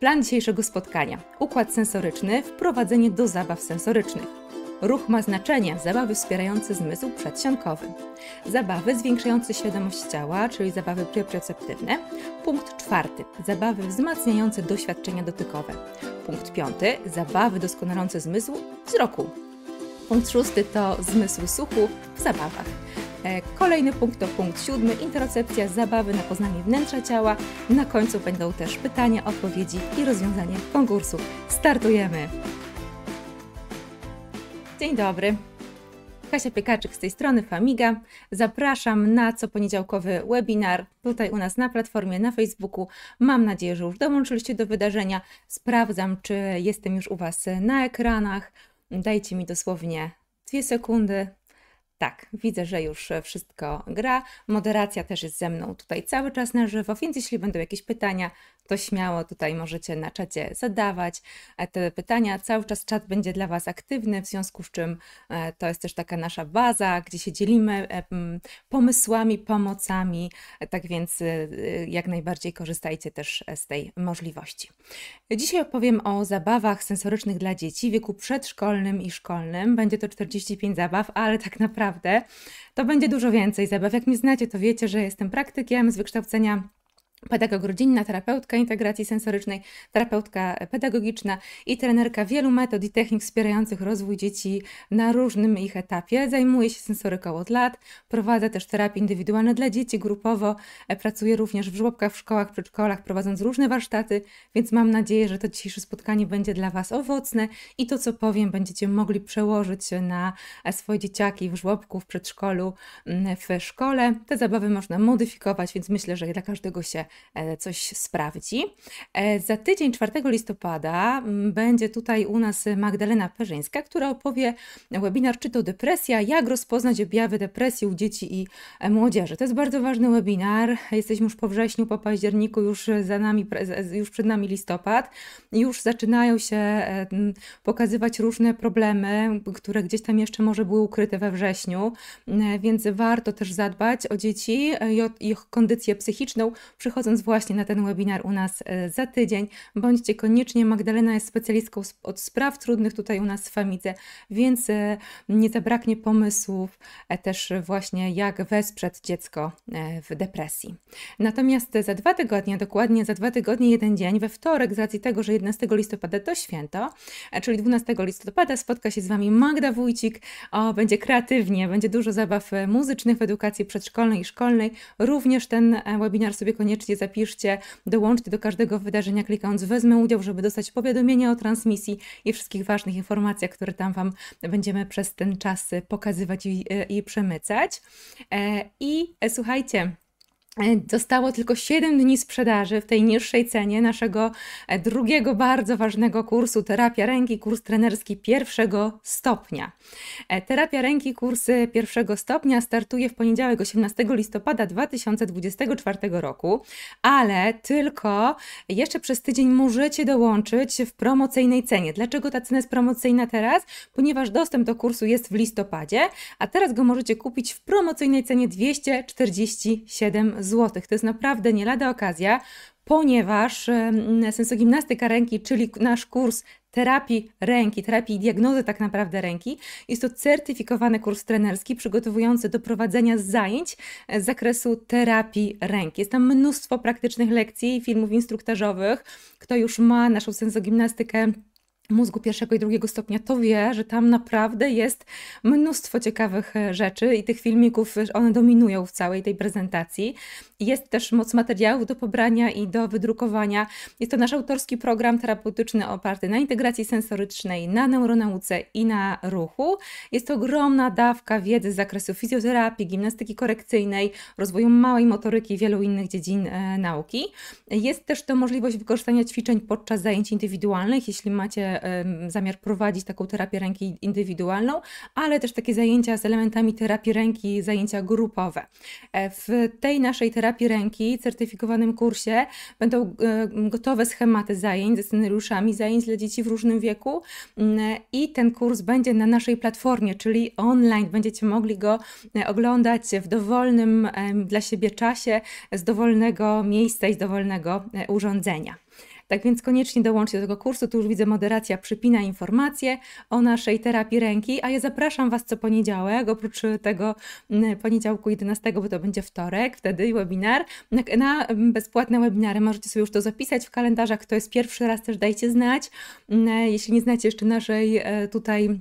Plan dzisiejszego spotkania: układ sensoryczny, wprowadzenie do zabaw sensorycznych. Ruch ma znaczenie, zabawy wspierające zmysł przedsionkowy. Zabawy zwiększające świadomość ciała, czyli zabawy proprioceptywne. Punkt czwarty, zabawy wzmacniające doświadczenia dotykowe. Punkt piąty, zabawy doskonalące zmysł wzroku. Punkt szósty to zmysł słuchu w zabawach. E, kolejny punkt to punkt siódmy, interocepcja, zabawy na poznanie wnętrza ciała. Na końcu będą też pytania, odpowiedzi i rozwiązanie konkursu. Startujemy! Dzień dobry. Kasia Piekaczyk z tej strony, Famiga. Zapraszam na co poniedziałkowy webinar tutaj u nas na platformie, na Facebooku. Mam nadzieję, że już dołączyliście do wydarzenia. Sprawdzam, czy jestem już u Was na ekranach. Dajcie mi dosłownie dwie sekundy. Tak, widzę, że już e, wszystko gra. Moderacja też jest ze mną tutaj cały czas na żywo, więc jeśli będą jakieś pytania, to śmiało tutaj możecie na czacie zadawać e, te pytania. Cały czas czat będzie dla Was aktywny, w związku z czym e, to jest też taka nasza baza, gdzie się dzielimy pomysłami, pomocami. Tak więc jak najbardziej korzystajcie też z tej możliwości. Dzisiaj opowiem o zabawach sensorycznych dla dzieci w wieku przedszkolnym i szkolnym. Będzie to 45 zabaw, ale tak naprawdę naprawdę. To będzie dużo więcej zabaw. Jak mnie znacie, to wiecie, że jestem praktykiem z wykształcenia pedagog rodzinna, terapeutka integracji sensorycznej, terapeutka pedagogiczna i trenerka wielu metod i technik wspierających rozwój dzieci na różnym ich etapie. Zajmuje się sensoryką od lat, prowadzę też terapie indywidualne dla dzieci grupowo, e, pracuje również w żłobkach, w szkołach, przedszkolach, prowadząc różne warsztaty, więc mam nadzieję, że to dzisiejsze spotkanie będzie dla Was owocne i to, co powiem, będziecie mogli przełożyć na e, swoje dzieciaki w żłobku, w przedszkolu, w szkole. Te zabawy można modyfikować, więc myślę, że dla każdego się E, coś sprawdzi. E, za tydzień, 4 listopada, będzie tutaj u nas Magdalena Perzyńska, która opowie webinar Czy to depresja? Jak rozpoznać objawy depresji u dzieci i e, młodzieży? To jest bardzo ważny webinar. Jesteśmy już po wrześniu, po październiku, już, za nami, już przed nami listopad. Już zaczynają się pokazywać różne problemy, które gdzieś tam jeszcze może były ukryte we wrześniu, więc warto też zadbać o dzieci i o ich kondycję psychiczną. Przychodzi wchodząc właśnie na ten webinar u nas e, za tydzień. Bądźcie koniecznie, Magdalena jest specjalistką od spraw trudnych tutaj u nas w Famidze, więc e, nie zabraknie pomysłów e, też właśnie jak wesprzeć dziecko w depresji. Natomiast za dwa tygodnie, dokładnie za dwa tygodnie, jeden dzień, we wtorek, z racji tego, że 11 listopada to święto, czyli 12 listopada spotka się z Wami Magda Wójcik. O, będzie kreatywnie, będzie dużo zabaw muzycznych w edukacji przedszkolnej i szkolnej. Również ten webinar sobie koniecznie koniecznie zapiszcie, dołączcie do każdego wydarzenia klikając wezmę udział, żeby dostać powiadomienia o transmisji i wszystkich ważnych informacjach, które tam Wam będziemy przez ten czas pokazywać i, e, i przemycać. E, I e, słuchajcie, Dostało tylko 7 dni sprzedaży w tej niższej cenie naszego e, drugiego bardzo ważnego kursu Terapia Ręki, kurs trenerski pierwszego stopnia. E, terapia Ręki, kurs e, pierwszego stopnia startuje w poniedziałek 18 listopada 2024 roku, ale tylko jeszcze przez tydzień możecie dołączyć w promocyjnej cenie. Dlaczego ta cena jest promocyjna teraz? Ponieważ dostęp do kursu jest w listopadzie, a teraz go możecie kupić w promocyjnej cenie 247 zł zł. To jest naprawdę nie lada okazja, ponieważ sensogimnastyka ręki, czyli nasz kurs terapii ręki, terapii i diagnozy tak naprawdę ręki. Jest to certyfikowany kurs trenerski przygotowujący do prowadzenia zajęć e, z zakresu terapii ręki. Jest tam mnóstwo praktycznych lekcji i filmów instruktażowych. Kto już ma naszą sensogimnastykę mózgu pierwszego i drugiego stopnia, to wie, że tam naprawdę jest mnóstwo ciekawych e, rzeczy i tych filmików, one dominują w całej tej prezentacji. Jest też moc materiałów do pobrania i do wydrukowania. Jest to nasz autorski program terapeutyczny oparty na integracji sensorycznej, na neuronauce i na ruchu. Jest to ogromna dawka wiedzy z zakresu fizjoterapii, gimnastyki korekcyjnej, rozwoju małej motoryki i wielu innych dziedzin e, nauki. Jest też to możliwość wykorzystania ćwiczeń podczas zajęć indywidualnych, jeśli macie e, zamiar prowadzić taką terapię ręki indywidualną, ale też takie zajęcia z elementami terapii ręki, zajęcia grupowe. E, w tej naszej terapii terapii ręki, certyfikowanym kursie będą e, gotowe schematy zajęć ze scenariuszami zajęć dla dzieci w różnym wieku mm, i ten kurs będzie na naszej platformie, czyli online. Będziecie mogli go e, oglądać w dowolnym dla siebie czasie, z dowolnego miejsca i z dowolnego e, urządzenia. Tak więc koniecznie dołączcie do tego kursu. Tu już widzę, moderacja przypina informacje o naszej terapii ręki, a ja zapraszam Was co poniedziałek, oprócz tego mm, poniedziałku 11, bo to będzie wtorek, wtedy webinar, na mm, bezpłatne webinary. Możecie sobie już to zapisać w kalendarzach. Kto jest pierwszy raz, też dajcie znać. Mm, jeśli nie znacie jeszcze naszej e, tutaj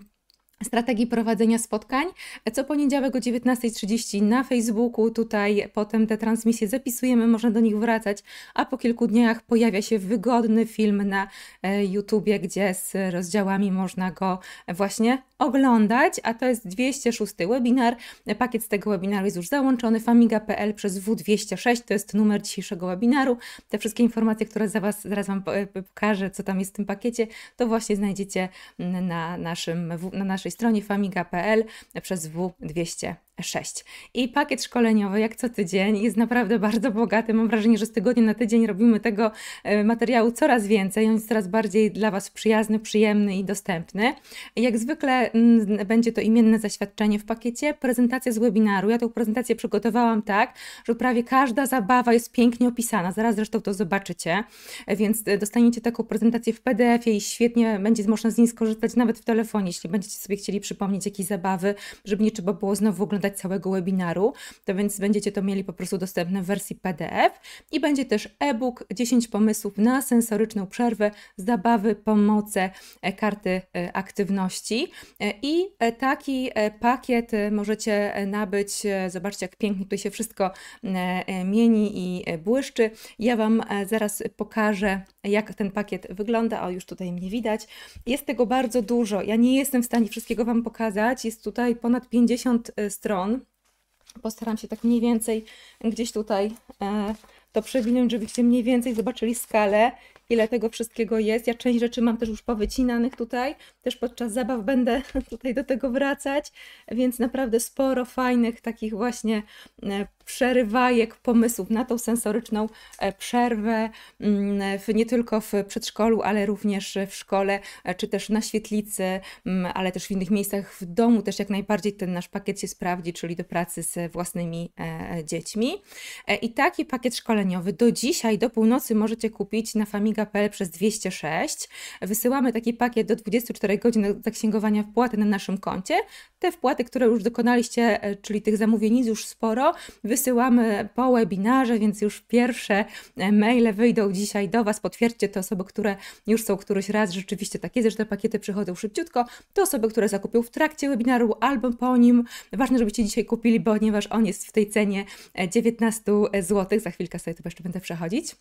strategii prowadzenia spotkań. Co poniedziałek o 19.30 na Facebooku, tutaj potem te transmisje zapisujemy, można do nich wracać, a po kilku dniach pojawia się wygodny film na e, YouTubie, gdzie z rozdziałami można go właśnie oglądać, a to jest 206 webinar. Pakiet z tego webinaru jest już załączony, famiga.pl przez W206, to jest numer dzisiejszego webinaru. Te wszystkie informacje, które za Was zaraz Wam e, pokażę, co tam jest w tym pakiecie, to właśnie znajdziecie na naszym, na naszym naszej stronie famiga.pl przez W200. 6. I pakiet szkoleniowy, jak co tydzień, jest naprawdę bardzo bogaty. Mam wrażenie, że z tygodnia na tydzień robimy tego e, materiału coraz więcej. On jest coraz bardziej dla Was przyjazny, przyjemny i dostępny. Jak zwykle mm, będzie to imienne zaświadczenie w pakiecie, prezentacja z webinaru. Ja tę prezentację przygotowałam tak, że prawie każda zabawa jest pięknie opisana. Zaraz zresztą to zobaczycie, e, więc e, dostaniecie taką prezentację w PDF-ie i świetnie będzie można z niej skorzystać nawet w telefonie, jeśli będziecie sobie chcieli przypomnieć jakieś zabawy, żeby nie trzeba było znowu oglądać oglądać całego webinaru, to więc będziecie to mieli po prostu dostępne w wersji PDF i będzie też e-book 10 pomysłów na sensoryczną przerwę, zabawy, pomoce, e, karty e, aktywności e, i taki pakiet możecie nabyć. Zobaczcie, jak pięknie tutaj się wszystko mieni i błyszczy. Ja Wam zaraz pokażę, jak ten pakiet wygląda. O, już tutaj mnie widać. Jest tego bardzo dużo. Ja nie jestem w stanie wszystkiego Wam pokazać. Jest tutaj ponad 50 stron stron. Postaram się tak mniej więcej gdzieś tutaj e, to przewinąć, żebyście mniej więcej zobaczyli skalę, ile tego wszystkiego jest. Ja część rzeczy mam też już powycinanych tutaj, też podczas zabaw będę tutaj do tego wracać, więc naprawdę sporo fajnych takich właśnie e, przerywajek pomysłów na tą sensoryczną e, przerwę, mm, nie tylko w przedszkolu, ale również w szkole, e, czy też na świetlicy, mm, ale też w innych miejscach w domu też jak najbardziej ten nasz pakiet się sprawdzi, czyli do pracy z własnymi e, dziećmi. I taki pakiet szkoleniowy do dzisiaj, do północy możecie kupić na famiga.pl przez 206. Wysyłamy taki pakiet do 24 godzin zaksięgowania wpłaty na naszym koncie. Te wpłaty, które już dokonaliście, czyli tych zamówień jest już sporo, wysyłamy po webinarze, więc już pierwsze e, maile wyjdą dzisiaj do Was. Potwierdźcie te osoby, które już są któryś raz. Rzeczywiście tak jest, że te pakiety przychodzą szybciutko. To osoby, które zakupią w trakcie webinaru albo po nim. Ważne, żebyście dzisiaj kupili, ponieważ on jest w tej cenie 19 e, zł. Za chwilkę sobie to jeszcze będę przechodzić.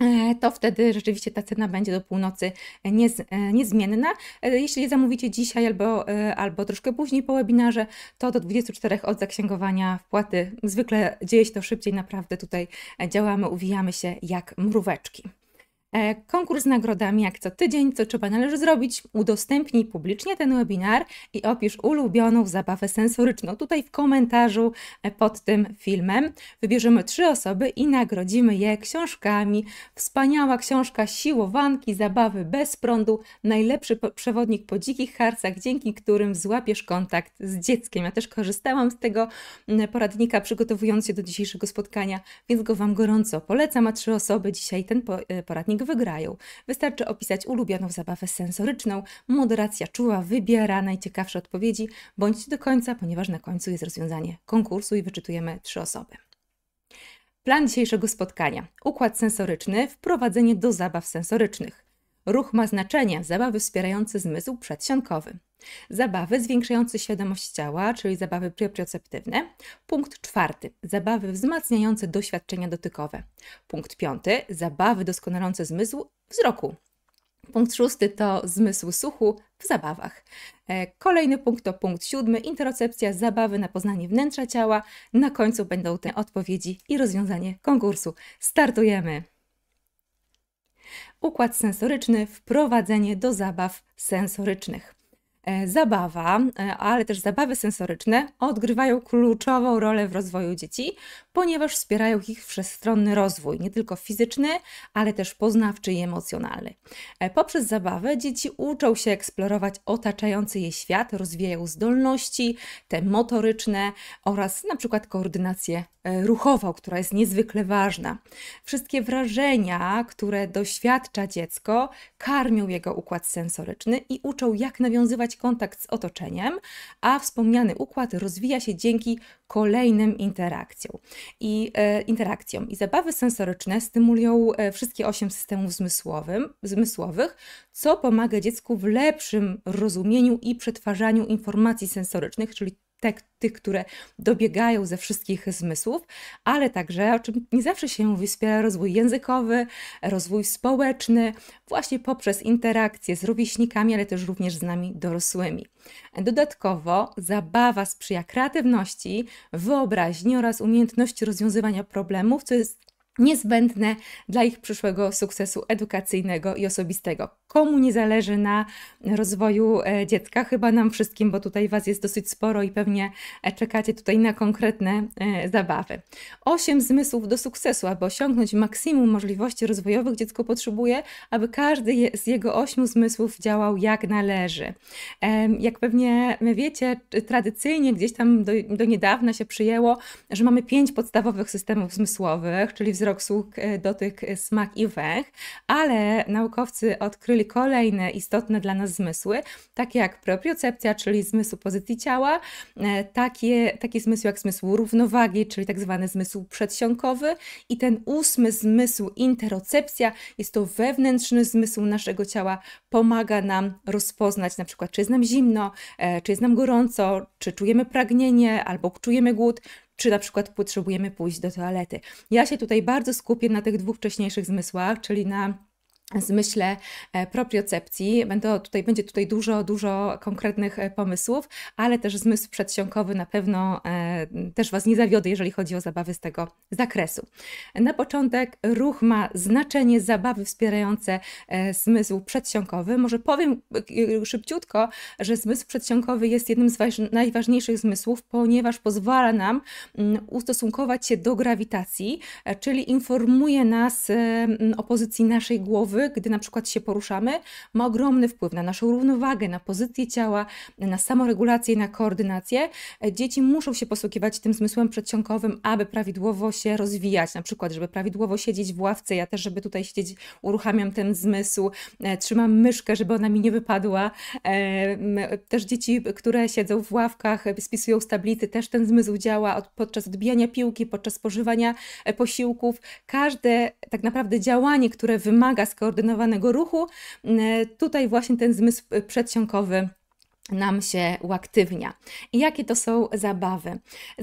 E, to wtedy rzeczywiście ta cena będzie do północy e, niez, e, niezmienna. Jeśli je zamówicie dzisiaj albo, albo troszkę później po webinarze, to do 24 od zaksięgowania wpłaty. Zwykle dzieje się to szybciej, naprawdę tutaj działamy, uwijamy się jak mróweczki. E, konkurs z nagrodami jak co tydzień, co trzeba należy zrobić, udostępnij publicznie ten webinar i opisz ulubioną zabawę sensoryczną. Tutaj w komentarzu e, pod tym filmem wybierzemy trzy osoby i nagrodzimy je książkami. Wspaniała książka Siłowanki, zabawy bez prądu, najlepszy przewodnik po dzikich harcach, dzięki którym złapiesz kontakt z dzieckiem. Ja też korzystałam z tego poradnika przygotowując się do dzisiejszego spotkania, więc go Wam gorąco polecam, a trzy osoby dzisiaj ten e, poradnik wygrają. Wystarczy opisać ulubioną zabawę sensoryczną, moderacja czuła wybiera najciekawsze odpowiedzi, bądź do końca, ponieważ na końcu jest rozwiązanie konkursu i wyczytujemy trzy osoby. Plan dzisiejszego spotkania: układ sensoryczny, wprowadzenie do zabaw sensorycznych. Ruch ma znaczenie, zabawy wspierające zmysł przedsionkowy. Zabawy zwiększające świadomość ciała, czyli zabawy proprioceptywne. Punkt czwarty. Zabawy wzmacniające doświadczenia dotykowe. Punkt piąty. Zabawy doskonalące zmysł wzroku. Punkt szósty to zmysł słuchu w zabawach. E, kolejny punkt to punkt siódmy, interocepcja, zabawy na poznanie wnętrza ciała. Na końcu będą te odpowiedzi i rozwiązanie konkursu. Startujemy! Układ sensoryczny, wprowadzenie do zabaw sensorycznych. E, zabawa, e, ale też zabawy sensoryczne odgrywają kluczową rolę w rozwoju dzieci, ponieważ wspierają ich wszechstronny rozwój, nie tylko fizyczny, ale też poznawczy i emocjonalny. E, poprzez zabawę dzieci uczą się eksplorować otaczający je świat, rozwijają zdolności, te motoryczne oraz na przykład koordynację E, ruchową, która jest niezwykle ważna. Wszystkie wrażenia, które doświadcza dziecko, karmią jego układ sensoryczny i uczą, jak nawiązywać kontakt z otoczeniem, a wspomniany układ rozwija się dzięki kolejnym interakcjom. I, e, interakcjom. I zabawy sensoryczne stymulują e, wszystkie osiem systemów zmysłowych, co pomaga dziecku w lepszym rozumieniu i przetwarzaniu informacji sensorycznych, czyli te, tych, które dobiegają ze wszystkich zmysłów, ale także, o czym nie zawsze się mówi, wspiera rozwój językowy, rozwój społeczny, właśnie poprzez interakcje z rówieśnikami, ale też również z nami dorosłymi. Dodatkowo zabawa sprzyja kreatywności, wyobraźni oraz umiejętności rozwiązywania problemów, co jest niezbędne dla ich przyszłego sukcesu edukacyjnego i osobistego. Komu nie zależy na rozwoju e, dziecka? Chyba nam wszystkim, bo tutaj Was jest dosyć sporo i pewnie e, czekacie tutaj na konkretne e, zabawy. Osiem zmysłów do sukcesu. Aby osiągnąć maksimum możliwości rozwojowych, dziecko potrzebuje, aby każdy z jego ośmiu zmysłów działał jak należy. Jak pewnie wiecie, tradycyjnie gdzieś tam do, do niedawna się przyjęło, że mamy pięć podstawowych systemów zmysłowych, czyli wzrok sług do tych e, smak i węch, ale naukowcy odkryli kolejne istotne dla nas zmysły, takie jak propriocepcja, czyli zmysł pozycji ciała, e, takie, takie zmysły jak zmysł równowagi, czyli tak zwany zmysł przedsionkowy i ten ósmy zmysł interocepcja, jest to wewnętrzny zmysł naszego ciała, pomaga nam rozpoznać na przykład, czy jest nam zimno, e, czy jest nam gorąco, czy czujemy pragnienie albo czujemy głód, czy na przykład potrzebujemy pójść do toalety. Ja się tutaj bardzo skupię na tych dwóch wcześniejszych zmysłach, czyli na zmyśle propriocepcji. Będę tutaj, będzie tutaj dużo, dużo konkretnych e, pomysłów, ale też zmysł przedsionkowy na pewno e, też Was nie zawiodę, jeżeli chodzi o zabawy z tego zakresu. Na początek ruch ma znaczenie zabawy wspierające e, zmysł przedsionkowy. Może powiem szybciutko, że zmysł przedsionkowy jest jednym z najważniejszych zmysłów, ponieważ pozwala nam mm, ustosunkować się do grawitacji, czyli informuje nas o pozycji naszej głowy ruchowy, gdy na przykład się poruszamy, ma ogromny wpływ na naszą równowagę, na pozycję ciała, na samoregulację i na koordynację. Dzieci muszą się posługiwać tym zmysłem przedsionkowym, aby prawidłowo się rozwijać, na przykład, żeby prawidłowo siedzieć w ławce. Ja też, żeby tutaj siedzieć, uruchamiam ten zmysł, e, trzymam myszkę, żeby ona mi nie wypadła. E, też dzieci, które siedzą w ławkach, spisują z tablicy, też ten zmysł działa podczas odbijania piłki, podczas spożywania e, posiłków. Każde tak naprawdę działanie, które wymaga skoordynowania, skoordynowanego ruchu. E, tutaj właśnie ten zmysł przedsionkowy nam się uaktywnia. I jakie to są zabawy?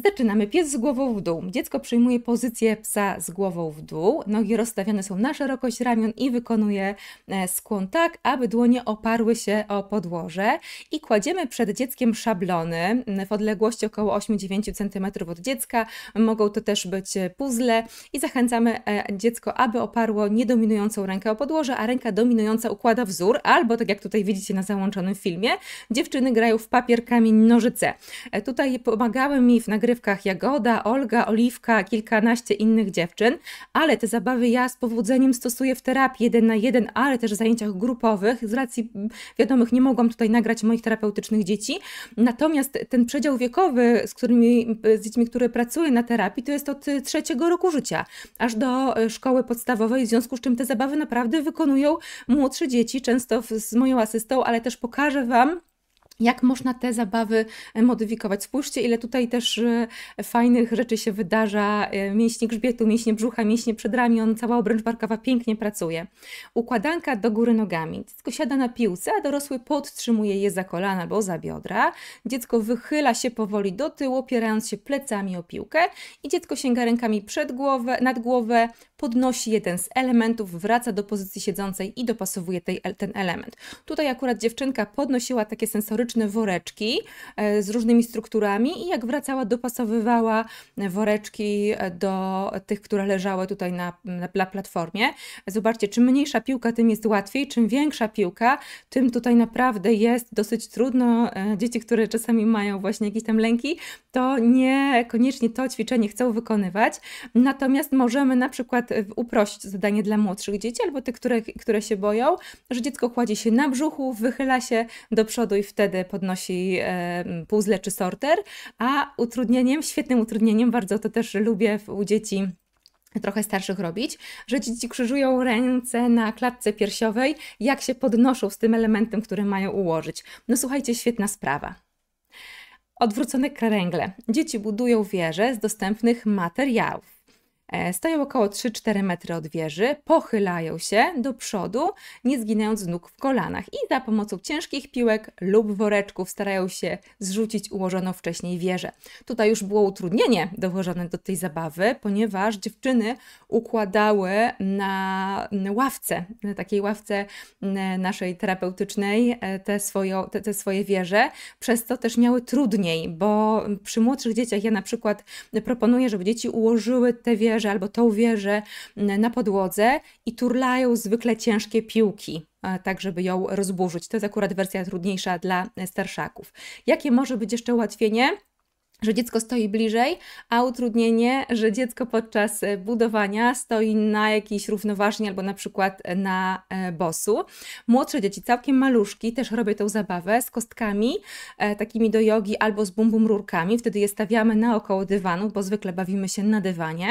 Zaczynamy pies z głową w dół. Dziecko przyjmuje pozycję psa z głową w dół. Nogi rozstawione są na szerokość ramion i wykonuje e, skłon tak, aby dłonie oparły się o podłoże i kładziemy przed dzieckiem szablony w odległości około 8-9 cm od dziecka. Mogą to też być puzzle i zachęcamy e, dziecko, aby oparło niedominującą rękę o podłoże, a ręka dominująca układa wzór albo tak jak tutaj widzicie na załączonym filmie, dziewczyna dziewczyny grają w papier, kamień, nożyce. E, tutaj pomagały mi w nagrywkach Jagoda, Olga, Oliwka, kilkanaście innych dziewczyn, ale te zabawy ja z powodzeniem stosuję w terapii jeden na jeden, ale też w zajęciach grupowych. Z racji wiadomych nie mogłam tutaj nagrać moich terapeutycznych dzieci. Natomiast ten przedział wiekowy, z którymi, z dziećmi, które pracuję na terapii, to jest od e, trzeciego roku życia aż do e, szkoły podstawowej, w związku z czym te zabawy naprawdę wykonują młodsze dzieci, często z moją asystą, ale też pokażę Wam, jak można te zabawy e, modyfikować. Spójrzcie, ile tutaj też e, fajnych rzeczy się wydarza. E, mięśnie grzbietu, mięśnie brzucha, mięśnie przedramion, cała obręcz barkawa pięknie pracuje. Układanka do góry nogami. Dziecko siada na piłce, a dorosły podtrzymuje je za kolana albo za biodra. Dziecko wychyla się powoli do tyłu, opierając się plecami o piłkę i dziecko sięga rękami przed głowę, nad głowę, podnosi jeden z elementów, wraca do pozycji siedzącej i dopasowuje tej, ten element. Tutaj akurat dziewczynka podnosiła takie sensoryczne woreczki e, z różnymi strukturami i jak wracała, dopasowywała e, woreczki e, do tych, które leżały tutaj na, na platformie. Zobaczcie, czym mniejsza piłka, tym jest łatwiej, czym większa piłka, tym tutaj naprawdę jest dosyć trudno. Dzieci, które czasami mają właśnie jakieś tam lęki, to niekoniecznie to ćwiczenie chcą wykonywać. Natomiast możemy na przykład przykład uprościć zadanie dla młodszych dzieci albo tych, które, które się boją, że dziecko kładzie się na brzuchu, wychyla się do przodu i wtedy podnosi e, puzzle czy sorter, a utrudnieniem, świetnym utrudnieniem, bardzo to też lubię u dzieci trochę starszych robić, że dzieci krzyżują ręce na klatce piersiowej, jak się podnoszą z tym elementem, który mają ułożyć. No słuchajcie, świetna sprawa. Odwrócone kręgle. Dzieci budują wieże z dostępnych materiałów. E, stoją około 3-4 metry od wieży, pochylają się do przodu, nie zginając nóg w kolanach i za pomocą ciężkich piłek lub woreczków starają się zrzucić ułożoną wcześniej wieżę. Tutaj już było utrudnienie dołożone do tej zabawy, ponieważ dziewczyny układały na ławce, na takiej ławce naszej terapeutycznej e, te, te, te swoje wieże, przez co też miały trudniej, bo przy młodszych dzieciach ja na przykład proponuję, żeby dzieci ułożyły te wieże wieżę albo tą wieżę na podłodze i turlają zwykle ciężkie piłki tak żeby ją rozburzyć. To jest akurat wersja trudniejsza dla e, starszaków. Jakie może być jeszcze ułatwienie? że dziecko stoi bliżej, a utrudnienie, że dziecko podczas e, budowania stoi na jakiejś równoważni albo na przykład e, na e, bosu. Młodsze dzieci, całkiem maluszki, też robię tą zabawę z kostkami, takimi do jogi albo z bumbum rurkami. Wtedy je stawiamy naokoło dywanu, bo zwykle bawimy się na dywanie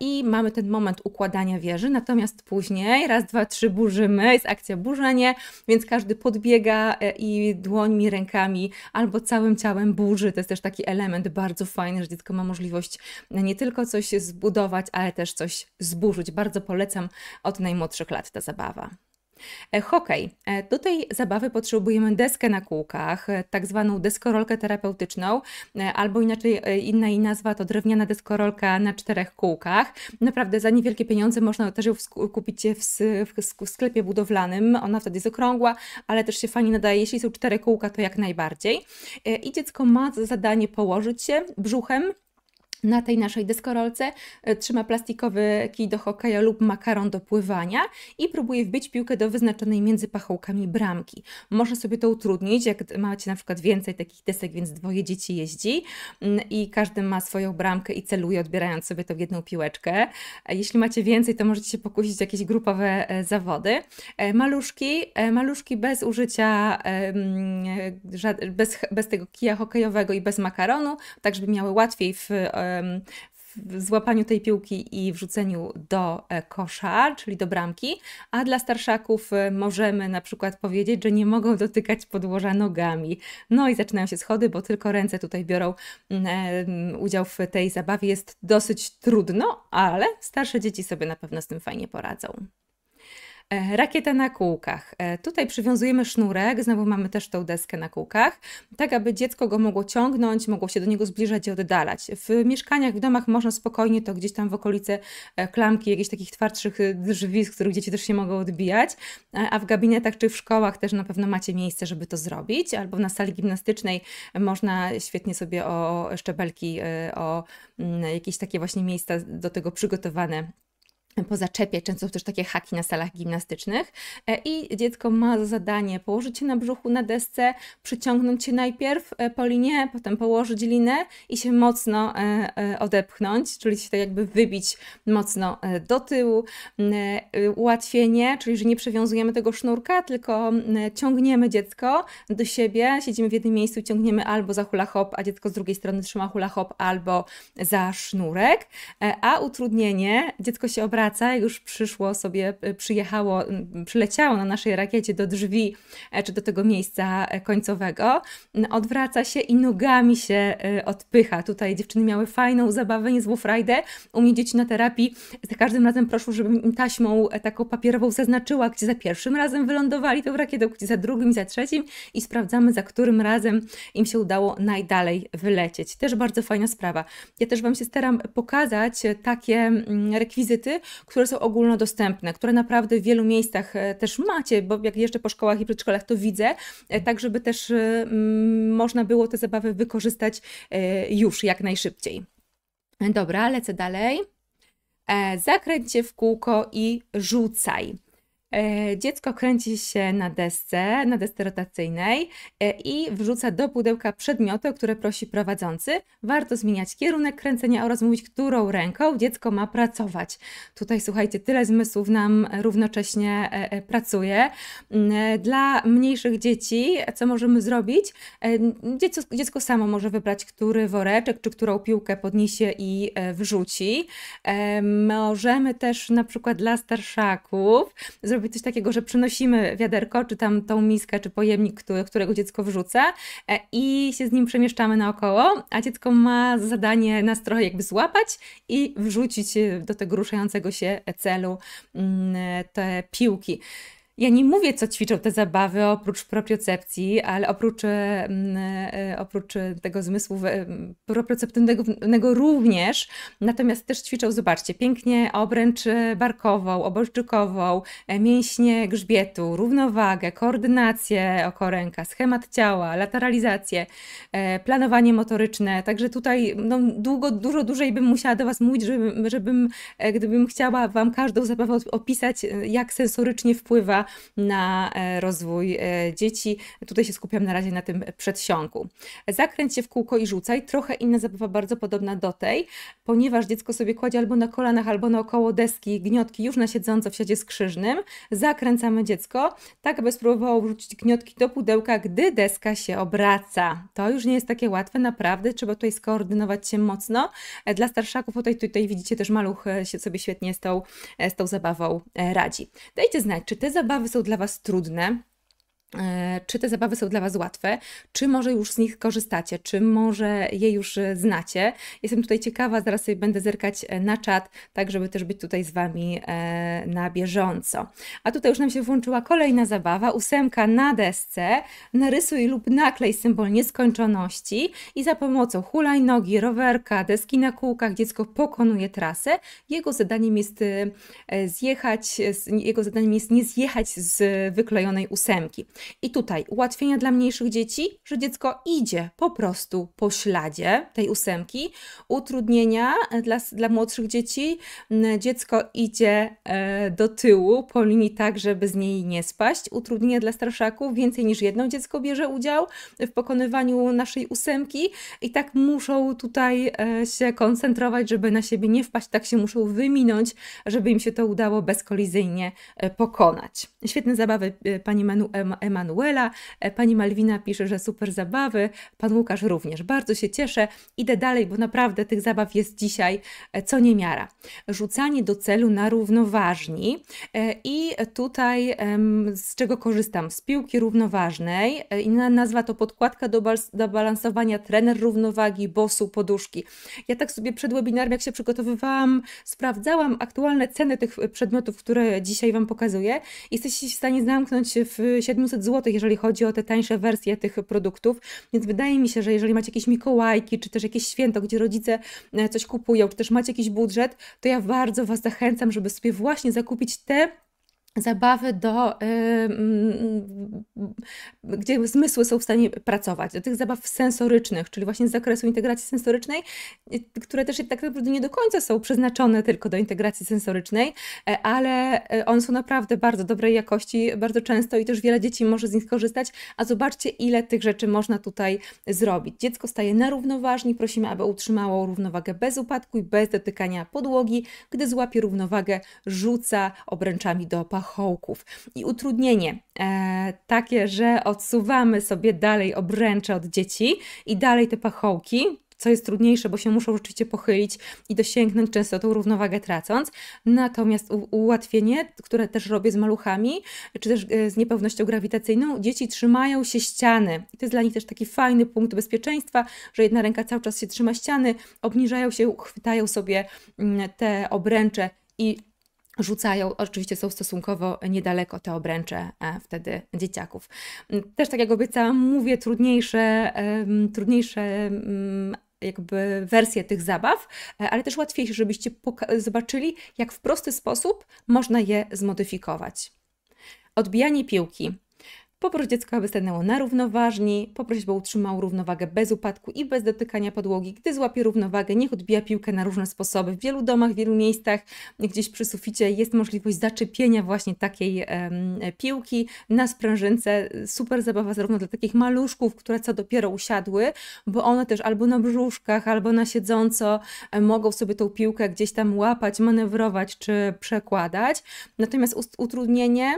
i mamy ten moment układania wieży, natomiast później raz, dwa, trzy burzymy, jest akcja burzenie, więc każdy podbiega i dłońmi, rękami albo całym ciałem burzy. To jest też taki element element bardzo fajny, że dziecko ma możliwość nie tylko coś zbudować, ale też coś zburzyć. Bardzo polecam od najmłodszych lat ta zabawa. E, hokej. E, tutaj zabawy potrzebujemy deskę na kółkach, e, tak zwaną deskorolkę terapeutyczną, albo inaczej inna jej nazwa to drewniana deskorolka na czterech kółkach. Naprawdę za niewielkie pieniądze można też ją kupić w, sklepie budowlanym. Ona wtedy jest okrągła, ale też się fajnie nadaje. Jeśli są cztery kółka, to jak najbardziej. I dziecko ma zadanie położyć się brzuchem na tej naszej deskorolce e, trzyma plastikowy kij do hokeja lub makaron do pływania i próbuje wbić piłkę do wyznaczonej między pachołkami bramki. Może sobie to utrudnić, jak macie na przykład więcej takich desek, więc dwoje dzieci jeździ mm, i każdy ma swoją bramkę i celuje, odbierając sobie to w jedną piłeczkę. E, jeśli macie więcej, to możecie się pokusić jakieś grupowe e, zawody. Maluszki, maluszki bez użycia, mm, bez, bez tego kija hokejowego i bez makaronu, tak żeby miały łatwiej w w złapaniu tej piłki i wrzuceniu do e, kosza, czyli do bramki, a dla starszaków e, możemy na przykład powiedzieć, że nie mogą dotykać podłoża nogami. No i zaczynają się schody, bo tylko ręce tutaj biorą mm, udział w tej zabawie. Jest dosyć trudno, ale starsze dzieci sobie na pewno z tym fajnie poradzą. E, rakieta na kółkach. E, tutaj przywiązujemy sznurek, znowu mamy też tą deskę na kółkach, tak aby dziecko go mogło ciągnąć, mogło się do niego zbliżać i oddalać. W mieszkaniach, w domach można spokojnie to gdzieś tam w okolice klamki, jakichś takich twardszych e, drzwi, z których dzieci też się mogą odbijać, a w gabinetach czy w szkołach też na pewno macie miejsce, żeby to zrobić, albo na sali gimnastycznej można świetnie sobie o szczebelki, o mm, jakieś takie właśnie miejsca do tego przygotowane pozaczepiać. Często są też takie haki na salach gimnastycznych. E, I dziecko ma za zadanie położyć się na brzuchu na desce, przyciągnąć się najpierw e, po linie, potem położyć linę i się mocno e, odepchnąć, czyli się tak jakby wybić mocno do tyłu. Mm, ułatwienie, czyli że nie przewiązujemy tego sznurka, tylko mm, ciągniemy dziecko do siebie, siedzimy w jednym miejscu, ciągniemy albo za hula hop, a dziecko z drugiej strony trzyma hula hop albo za sznurek. A utrudnienie, dziecko się obraca praca już przyszło sobie, y, przyjechało, mm, przyleciało na naszej rakiecie do drzwi e, czy do tego miejsca e, końcowego, odwraca się i nogami się y, odpycha. Tutaj dziewczyny miały fajną zabawę, niezłą frajdę. U mnie dzieci na terapii za każdym razem proszą, żebym im taśmą e, taką papierową zaznaczyła, gdzie za pierwszym razem wylądowali tą rakietą, gdzie za drugim, za trzecim i sprawdzamy, za którym razem im się udało najdalej wylecieć. Też bardzo fajna sprawa. Ja też Wam się staram pokazać takie mm, rekwizyty, które są ogólnodostępne, które naprawdę w wielu miejscach e, też macie, bo jak jeszcze po szkołach i przedszkolach to widzę, e, tak żeby też e, można było te zabawy wykorzystać już jak najszybciej. Dobra, lecę dalej. Zakręć się w kółko i rzucaj. E, dziecko kręci się na desce, na desce rotacyjnej e, i wrzuca do pudełka przedmioty, o które prosi prowadzący. Warto zmieniać kierunek kręcenia oraz mówić, którą ręką dziecko ma pracować. Tutaj słuchajcie, tyle zmysłów nam równocześnie e, pracuje. Mm, dla mniejszych dzieci, co możemy zrobić? Dziecko, dziecko samo może wybrać, który woreczek czy którą piłkę podniesie i wrzuci. Możemy też na przykład dla starszaków zrobić robić coś takiego, że przynosimy wiaderko, czy tam tą miskę, czy pojemnik, który, którego dziecko wrzuca e, i się z nim przemieszczamy naokoło, a dziecko ma zadanie nas trochę jakby złapać i wrzucić e, do tego ruszającego się celu mm, e, te piłki. Ja nie mówię, co ćwiczą te zabawy oprócz propriocepcji, ale oprócz, e, e, oprócz tego zmysłu proprioceptywnego również. Natomiast też ćwiczą, zobaczcie, pięknie obręcz barkową, obolczykową, e, mięśnie grzbietu, równowagę, koordynację okoręka, schemat ciała, lateralizację, planowanie motoryczne. Także tutaj no, długo, dużo dłużej bym musiała do Was mówić, żebym, żebym gdybym chciała Wam każdą zabawę opisać, jak sensorycznie wpływa na e, rozwój e, dzieci. Tutaj się skupiam na razie na tym przedsionku. Zakręć się w kółko i rzucaj. Trochę inna zabawa, bardzo podobna do tej, ponieważ dziecko sobie kładzie albo na kolanach, albo naokoło deski gniotki już na siedząco w siadzie skrzyżnym. Zakręcamy dziecko, tak aby spróbowało wrzucić gniotki do pudełka, gdy deska się obraca. To już nie jest takie łatwe, naprawdę. Trzeba tutaj skoordynować się mocno. E, dla starszaków tutaj, tutaj widzicie też maluch się sobie świetnie z tą, z tą zabawą radzi. Dajcie znać, czy te zabawy sprawy są dla Was trudne, E, czy te zabawy są dla Was łatwe, czy może już z nich korzystacie, czy może je już e, znacie. Jestem tutaj ciekawa, zaraz sobie będę zerkać e, na czat, tak żeby też być tutaj z Wami na bieżąco. A tutaj już nam się włączyła kolejna zabawa, ósemka na desce, narysuj lub naklej symbol nieskończoności i za pomocą hulajnogi, rowerka, deski na kółkach dziecko pokonuje trasę. Jego zadaniem jest zjechać, jego zadaniem jest nie zjechać z wyklejonej ósemki. I tutaj ułatwienia dla mniejszych dzieci, że dziecko idzie po prostu po śladzie tej ósemki. Utrudnienia e, dla, dla młodszych dzieci, dziecko idzie e, do tyłu po linii tak, żeby z niej nie spaść. Utrudnienia dla starszaków, więcej niż jedno dziecko bierze udział w pokonywaniu naszej ósemki i tak muszą tutaj e, się koncentrować, żeby na siebie nie wpaść, tak się muszą wyminąć, żeby im się to udało bezkolizyjnie pokonać. Świetne zabawy pani Manu, Emanuela. E, pani Malwina pisze, że super zabawy. Pan Łukasz również. Bardzo się cieszę. Idę dalej, bo naprawdę tych zabaw jest dzisiaj e, co niemiara. Rzucanie do celu na równoważni e, i tutaj z czego korzystam? Z piłki równoważnej. Inna nazwa to podkładka do, bal- do balansowania, trener równowagi, bosu, poduszki. Ja tak sobie przed webinarem, jak się przygotowywałam, sprawdzałam aktualne ceny tych przedmiotów, które dzisiaj Wam pokazuję. Jesteście w stanie zamknąć w 700 kilkaset złotych, jeżeli chodzi o te tańsze wersje tych produktów, więc wydaje mi się, że jeżeli macie jakieś mikołajki, czy też jakieś święto, gdzie rodzice e, coś kupują, czy też macie jakiś budżet, to ja bardzo Was zachęcam, żeby sobie właśnie zakupić te zabawy do, yy, gdzie zmysły są w stanie pracować, do tych zabaw sensorycznych, czyli właśnie z zakresu integracji sensorycznej, które też tak naprawdę nie do końca są przeznaczone tylko do integracji sensorycznej, e, ale e, one są naprawdę bardzo dobrej jakości, bardzo często i też wiele dzieci może z nich korzystać, a zobaczcie ile tych rzeczy można tutaj zrobić. Dziecko staje na równoważni, prosimy, aby utrzymało równowagę bez upadku i bez dotykania podłogi, gdy złapie równowagę, rzuca obręczami do pachu chołków. I utrudnienie e, takie, że odsuwamy sobie dalej obręcze od dzieci i dalej te pachołki, co jest trudniejsze, bo się muszą rzeczywiście pochylić i dosięgnąć, często tą równowagę tracąc. Natomiast ułatwienie, które też robię z maluchami, czy też e, z niepewnością grawitacyjną, dzieci trzymają się ściany. I to jest dla nich też taki fajny punkt bezpieczeństwa, że jedna ręka cały czas się trzyma ściany, obniżają się, chwytają sobie mm, te obręcze i rzucają, oczywiście są stosunkowo niedaleko te obręcze e, wtedy dzieciaków. Też tak jak obiecałam, mówię trudniejsze, trudniejsze mm, jakby wersje tych zabaw, e, ale też łatwiejsze, żebyście zobaczyli, jak w prosty sposób można je zmodyfikować. Odbijanie piłki Poproś dziecko, aby stanęło na równoważni, poproś, by utrzymało równowagę bez upadku i bez dotykania podłogi. Gdy złapie równowagę, niech odbija piłkę na różne sposoby. W wielu domach, w wielu miejscach, gdzieś przy suficie jest możliwość zaczepienia właśnie takiej piłki na sprężynce. Super zabawa zarówno dla takich maluszków, które co dopiero usiadły, bo one też albo na brzuszkach, albo na siedząco mogą sobie tą piłkę gdzieś tam łapać, manewrować czy przekładać. Natomiast utrudnienie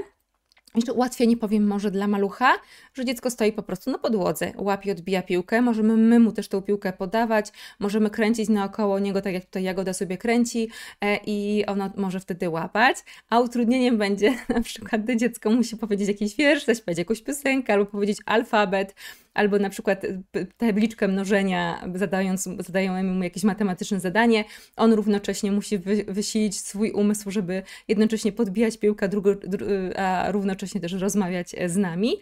jeszcze ułatwienie powiem może dla malucha, że dziecko stoi po prostu na podłodze, łapie, odbija piłkę, możemy my mu też tą piłkę podawać, możemy kręcić naokoło niego, tak jak tutaj Jagoda sobie kręci e, i ona może wtedy łapać, a utrudnieniem będzie na przykład, gdy dziecko musi powiedzieć jakiś wiersz, zaśpiewać jakąś piosenkę albo powiedzieć alfabet, albo na przykład tabliczkę mnożenia, zadając, zadajemy mu jakieś matematyczne zadanie, on równocześnie musi wy, wysilić swój umysł, żeby jednocześnie podbijać piłkę, drugo, a równocześnie też rozmawiać e, z nami.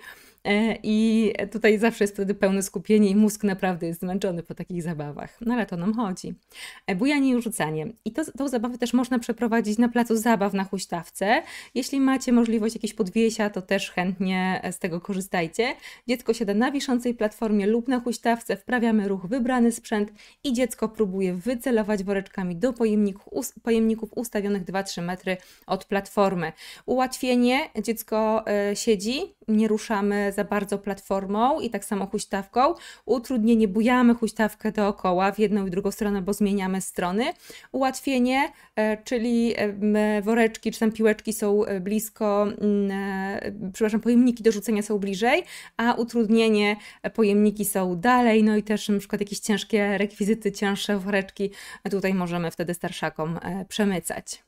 E, I tutaj zawsze jest wtedy pełne skupienie i mózg naprawdę jest zmęczony po takich zabawach. No ale to nam chodzi. E, bujanie i rzucanie. I to, tą zabawę też można przeprowadzić na placu zabaw na huśtawce. Jeśli macie możliwość jakiegoś podwiesia, to też chętnie e, z tego korzystajcie. Dziecko siada na wiszącej platformie lub na huśtawce, wprawiamy ruch wybrany sprzęt i dziecko próbuje wycelować woreczkami do pojemników, pojemników ustawionych 2-3 metry od platformy. Ułatwienie, dziecko siedzi, nie ruszamy za bardzo platformą i tak samo huśtawką. Utrudnienie bujamy huśtawkę dookoła w jedną i drugą stronę, bo zmieniamy strony. Ułatwienie, e, czyli woreczki czy tam piłeczki są e, blisko, mm, e, przepraszam, pojemniki do rzucenia są bliżej, a utrudnienie pojemniki są dalej, no i też na przykład jakieś ciężkie rekwizyty, cięższe woreczki tutaj możemy wtedy starszakom przemycać.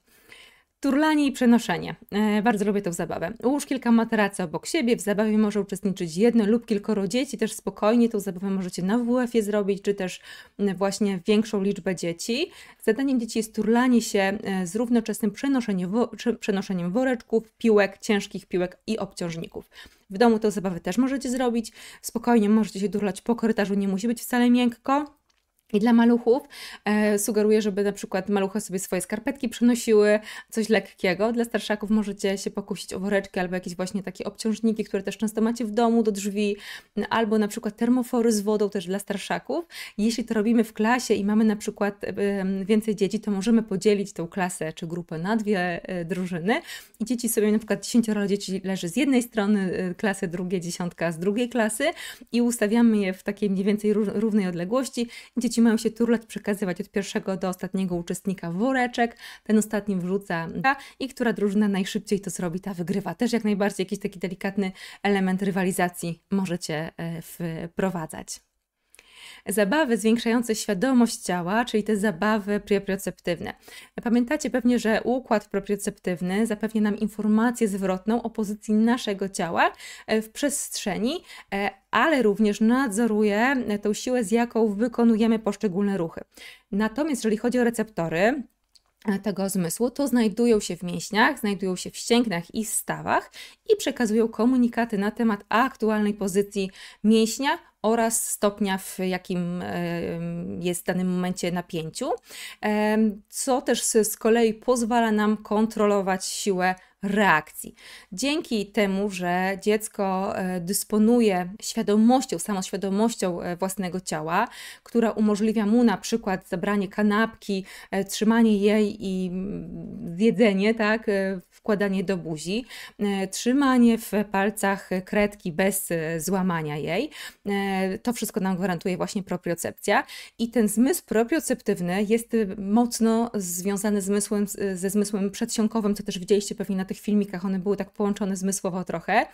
Turlanie i przenoszenie. E, bardzo lubię tę zabawę. Ułóż kilka materacy obok siebie, w zabawie może uczestniczyć jedno lub kilkoro dzieci, też spokojnie tę zabawę możecie na WF-ie zrobić, czy też właśnie większą liczbę dzieci. Zadaniem dzieci jest turlanie się e, z równoczesnym przenoszeniem, wo przenoszeniem woreczków, piłek, ciężkich piłek i obciążników. W domu tę zabawę też możecie zrobić, spokojnie możecie się turlać po korytarzu, nie musi być wcale miękko, i dla maluchów e, sugeruję, żeby na przykład maluchy sobie swoje skarpetki przynosiły, coś lekkiego. Dla starszaków możecie się pokusić o woreczki albo jakieś właśnie takie obciążniki, które też często macie w domu do drzwi, albo na przykład termofory z wodą też dla starszaków. Jeśli to robimy w klasie i mamy na przykład e, więcej dzieci, to możemy podzielić tą klasę czy grupę na dwie e, drużyny i dzieci sobie na przykład dziesięcioro dzieci leży z jednej strony e, klasy, drugie dziesiątka z drugiej klasy i ustawiamy je w takiej mniej więcej równej odległości. Dzieci Dzieci mają się turlać przekazywać od pierwszego do ostatniego uczestnika woreczek, ten ostatni wrzuca i która drużyna najszybciej to zrobi, ta wygrywa. Też jak najbardziej jakiś taki delikatny element rywalizacji możecie e, wprowadzać zabawy zwiększające świadomość ciała, czyli te zabawy proprioceptywne. Pamiętacie pewnie, że układ proprioceptywny zapewnia nam informację zwrotną o pozycji naszego ciała e, w przestrzeni, e, ale również nadzoruje e, tą siłę, z jaką wykonujemy poszczególne ruchy. Natomiast jeżeli chodzi o receptory, tego zmysłu, to znajdują się w mięśniach, znajdują się w ścięgnach i stawach i przekazują komunikaty na temat aktualnej pozycji mięśnia oraz stopnia, w jakim jest w danym momencie napięciu, co też z kolei pozwala nam kontrolować siłę reakcji. Dzięki temu, że dziecko e, dysponuje świadomością, samoświadomością e, własnego ciała, która umożliwia mu na przykład zabranie kanapki, e, trzymanie jej i mm, zjedzenie, tak, wkładanie do buzi, trzymanie w palcach kredki bez złamania jej. To wszystko nam gwarantuje właśnie propriocepcja i ten zmysł proprioceptywny jest mocno związany zmysłem, ze zmysłem przedsionkowym, co też widzieliście pewnie na tych filmikach one były tak połączone zmysłowo trochę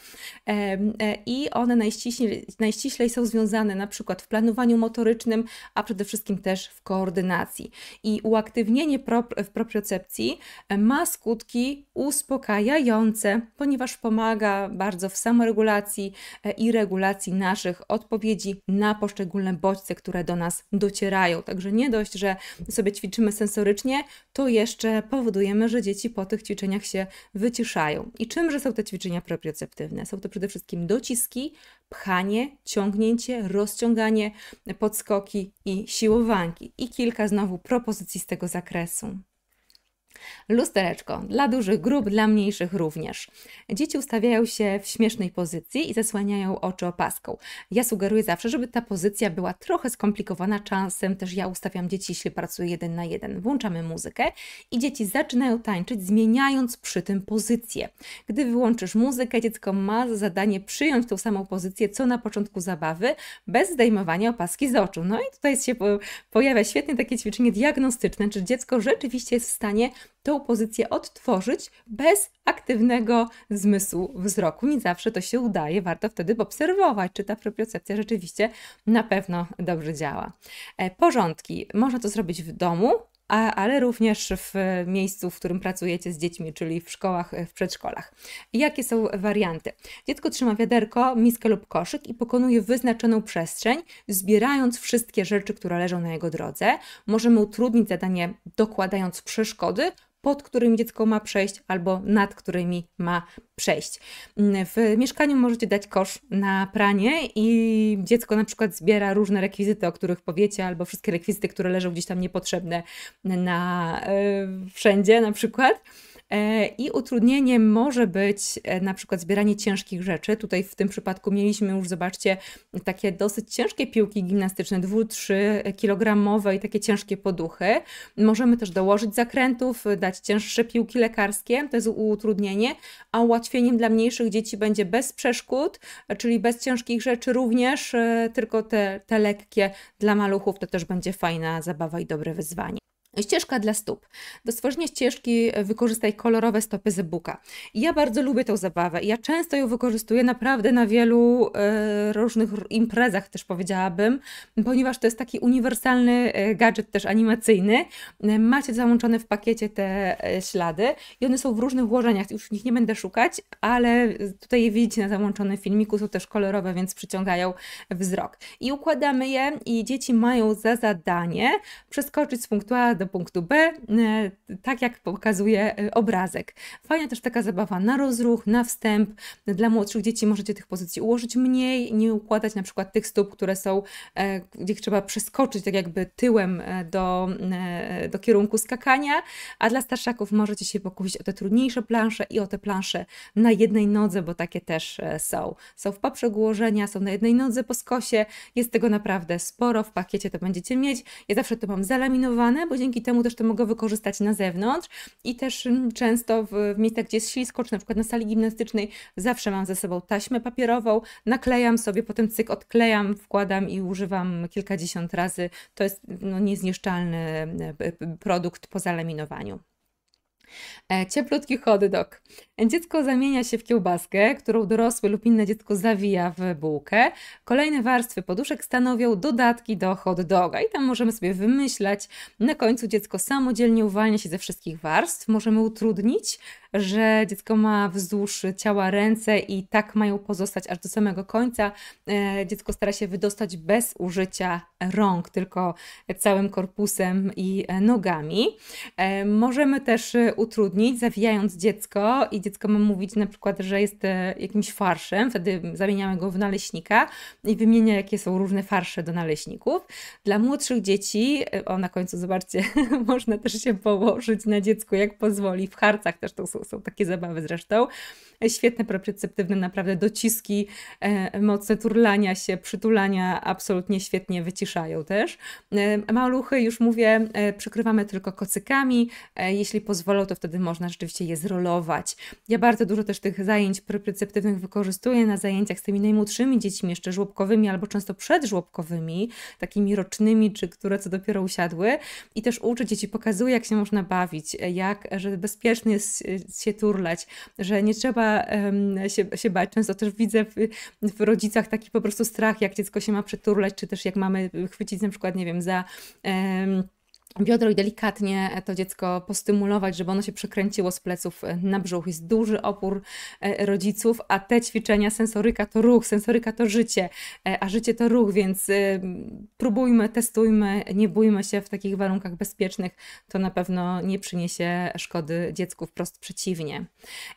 e, i one najściślej, najściślej są związane na przykład w planowaniu motorycznym, a przede wszystkim też w koordynacji. I uaktywnienie w propriocepcji e, ma skutki uspokajające, ponieważ pomaga bardzo w samoregulacji e, i regulacji naszych odpowiedzi na poszczególne bodźce, które do nas docierają. Także nie dość, że sobie ćwiczymy sensorycznie, to jeszcze powodujemy, że dzieci po tych ćwiczeniach się wy wyciszają. I czymże są te ćwiczenia proprioceptywne? Są to przede wszystkim dociski, pchanie, ciągnięcie, rozciąganie, podskoki i siłowanki. I kilka znowu propozycji z tego zakresu. Lustereczko dla dużych grup, dla mniejszych również. Dzieci ustawiają się w śmiesznej pozycji i zasłaniają oczy opaską. Ja sugeruję zawsze, żeby ta pozycja była trochę skomplikowana. Czasem też ja ustawiam dzieci, jeśli pracuję jeden na jeden. Włączamy muzykę i dzieci zaczynają tańczyć, zmieniając przy tym pozycję. Gdy wyłączysz muzykę, dziecko ma za zadanie przyjąć tą samą pozycję, co na początku zabawy, bez zdejmowania opaski z oczu. No i tutaj się pojawia świetnie takie ćwiczenie diagnostyczne, czy dziecko rzeczywiście jest w stanie tą pozycję odtworzyć bez aktywnego zmysłu wzroku. Nie zawsze to się udaje, warto wtedy obserwować, czy ta propriocepcja rzeczywiście na pewno dobrze działa. E, porządki. Można to zrobić w domu, ale również w miejscu, w którym pracujecie z dziećmi, czyli w szkołach, w przedszkolach. Jakie są warianty? Dziecko trzyma wiaderko, miskę lub koszyk i pokonuje wyznaczoną przestrzeń, zbierając wszystkie rzeczy, które leżą na jego drodze. Możemy utrudnić zadanie, dokładając przeszkody, pod którymi dziecko ma przejść albo nad którymi ma przejść. W mieszkaniu możecie dać kosz na pranie i dziecko na przykład zbiera różne rekwizyty, o których powiecie, albo wszystkie rekwizyty, które leżą gdzieś tam niepotrzebne na yy, wszędzie na przykład. E, I utrudnieniem może być e, na przykład zbieranie ciężkich rzeczy. Tutaj w tym przypadku mieliśmy już, zobaczcie, takie dosyć ciężkie piłki gimnastyczne, 2-3 kilogramowe i takie ciężkie poduchy. Możemy też dołożyć zakrętów, dać cięższe piłki lekarskie, to jest utrudnienie, a ułatwieniem dla mniejszych dzieci będzie bez przeszkód, czyli bez ciężkich rzeczy również, e, tylko te, te lekkie dla maluchów to też będzie fajna zabawa i dobre wyzwanie. Ścieżka dla stóp. Do stworzenia ścieżki e, wykorzystaj kolorowe stopy zebuka. Ja bardzo lubię tą zabawę ja często ją wykorzystuję naprawdę na wielu e, różnych imprezach też powiedziałabym, ponieważ to jest taki uniwersalny e, gadżet też animacyjny. Macie załączone w pakiecie te ślady i one są w różnych włożeniach, już ich nie będę szukać, ale tutaj je widzicie na załączonym filmiku, są też kolorowe, więc przyciągają wzrok. I układamy je i dzieci mają za zadanie przeskoczyć z punktu A do do punktu B, e, tak jak pokazuje e, obrazek. Fajna też taka zabawa na rozruch, na wstęp. Dla młodszych dzieci możecie tych pozycji ułożyć mniej, nie układać na przykład tych stóp, które są, e, gdzie trzeba przeskoczyć tak jakby tyłem do, do kierunku skakania, a dla starszaków możecie się pokusić o te trudniejsze plansze i o te plansze na jednej nodze, bo takie też są. Są w poprzek ułożenia, są na jednej nodze po skosie, jest tego naprawdę sporo, w pakiecie to będziecie mieć. Ja zawsze to mam zalaminowane, bo dzięki dzięki temu też to mogę wykorzystać na zewnątrz i też mm, często w, w miejscach, gdzie jest ślisko, czy na przykład na sali gimnastycznej, zawsze mam ze sobą taśmę papierową, naklejam sobie, potem cyk odklejam, wkładam i używam kilkadziesiąt razy. To jest no, niezniszczalny e, produkt po zalaminowaniu. E, cieplutki hot dog. Dziecko zamienia się w kiełbaskę, którą dorosłe lub inne dziecko zawija w bułkę. Kolejne warstwy poduszek stanowią dodatki do hot doga i tam możemy sobie wymyślać. Na końcu dziecko samodzielnie uwalnia się ze wszystkich warstw. Możemy utrudnić, że dziecko ma wzdłuż ciała ręce i tak mają pozostać aż do samego końca. E, dziecko stara się wydostać bez użycia rąk, tylko całym korpusem i e, nogami. E, możemy też utrudnić, zawijając dziecko i dziecko ma mówić na przykład, że jest e, jakimś farszem, wtedy zamieniamy go w naleśnika i wymienia, jakie są różne farsze do naleśników. Dla młodszych dzieci, e, o na końcu zobaczcie, można też się położyć na dziecku, jak pozwoli. W harcach też to są, są takie zabawy zresztą. Świetne proprioceptywne, naprawdę dociski, e, mocne turlania się, przytulania absolutnie świetnie wyciszają też. E, maluchy, już mówię, e, przykrywamy tylko kocykami. E, jeśli pozwolą, to wtedy można rzeczywiście je zrolować. Ja bardzo dużo też tych zajęć preceptywnych wykorzystuję na zajęciach z tymi najmłodszymi dziećmi, jeszcze żłobkowymi albo często przedżłobkowymi, takimi rocznymi, czy które co dopiero usiadły. I też uczę dzieci, pokazuję, jak się można bawić, jak, że bezpiecznie jest się turlać, że nie trzeba um, się, się bać. Często też widzę w, w rodzicach taki po prostu strach, jak dziecko się ma przeturlać, czy też jak mamy chwycić na przykład, nie wiem, za... Um, biodro i delikatnie to dziecko postymulować, żeby ono się przekręciło z pleców na brzuch. Jest duży opór e, rodziców, a te ćwiczenia sensoryka to ruch, sensoryka to życie, e, a życie to ruch, więc y, próbujmy, testujmy, nie bójmy się w takich warunkach bezpiecznych. To na pewno nie przyniesie szkody dziecku, wprost przeciwnie.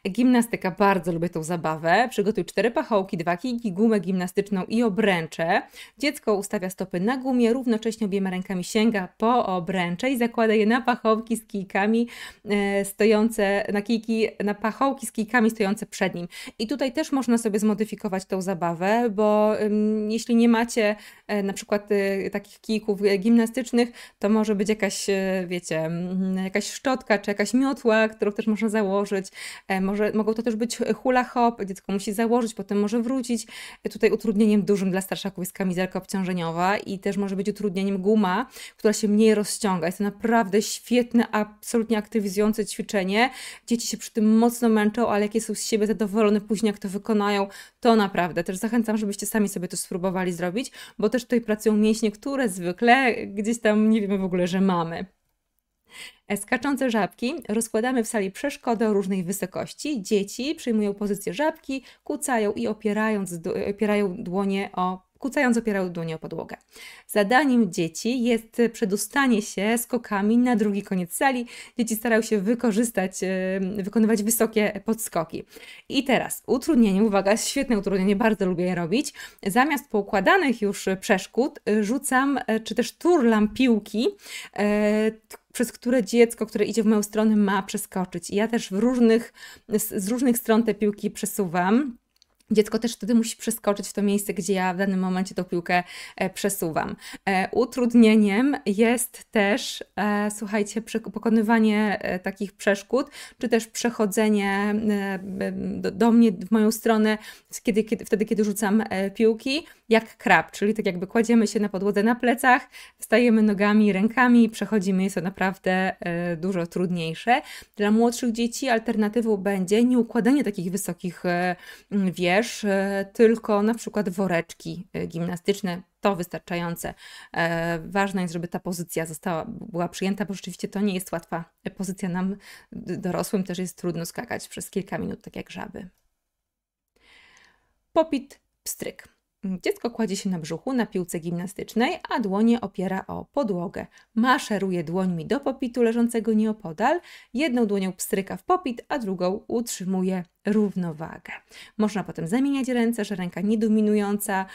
Gimnastyka, bardzo lubię tą zabawę. Przygotuj cztery pachołki, dwa kijki, gumę gimnastyczną i obręcze. Dziecko ustawia stopy na gumie, równocześnie obiema rękami sięga po obręcze i zakłada je na pachołki z kijkami e, stojące, na kijki, na pachołki z kijkami stojące przed nim. I tutaj też można sobie zmodyfikować tą zabawę, bo jeśli nie macie e, na przykład e, takich kijków gimnastycznych, to może być jakaś, wiecie, jakaś szczotka czy jakaś miotła, którą też można założyć. Może, mogą to też być hula hop, dziecko musi założyć, potem może wrócić. Tutaj utrudnieniem dużym dla starszaków jest kamizelka obciążeniowa i też może być utrudnieniem guma, która się mniej rozciąga jest to naprawdę świetne, absolutnie aktywizujące ćwiczenie. Dzieci się przy tym mocno męczą, ale jakie są z siebie zadowolone później, jak to wykonają, to naprawdę. Też zachęcam, żebyście sami sobie to spróbowali zrobić, bo też tutaj pracują mięśnie, które zwykle gdzieś tam nie wiemy w ogóle, że mamy. E, skaczące żabki rozkładamy w sali przeszkody o różnej wysokości. Dzieci przyjmują pozycję żabki, kucają i opierając, e, opierają dłonie o kucając opierał dłonie o podłogę. Zadaniem dzieci jest przedostanie się skokami na drugi koniec sali. Dzieci starają się wykorzystać, wykonywać wysokie podskoki. I teraz utrudnienie, uwaga, świetne utrudnienie, bardzo lubię je robić. Zamiast poukładanych już przeszkód y, rzucam, e, czy też turlam piłki, e, przez które dziecko, które idzie w moją stronę, ma przeskoczyć. I ja też w różnych, z różnych stron te piłki przesuwam Dziecko też wtedy musi przeskoczyć w to miejsce, gdzie ja w danym momencie tą piłkę e, przesuwam. E, utrudnieniem jest też, e, słuchajcie, pokonywanie takich przeszkód, czy też przechodzenie do, do mnie, w moją stronę, kiedy, kiedy, wtedy, kiedy rzucam piłki, jak krab, czyli tak jakby kładziemy się na podłodze na plecach, wstajemy nogami, rękami przechodzimy. Jest to naprawdę dużo trudniejsze. Dla młodszych dzieci alternatywą będzie nieukładanie takich wysokich wież, też e, tylko na przykład woreczki e, gimnastyczne, to wystarczające. E, ważne jest, żeby ta pozycja została, była przyjęta, bo rzeczywiście to nie jest łatwa pozycja. Nam dorosłym też jest trudno skakać przez kilka minut, tak jak żaby. Popit, pstryk. Dziecko kładzie się na brzuchu na piłce gimnastycznej, a dłonie opiera o podłogę. Maszeruje dłońmi do popitu leżącego nieopodal, jedną dłonią pstryka w popit, a drugą utrzymuje równowagę. Można potem zamieniać ręce, że ręka niedominująca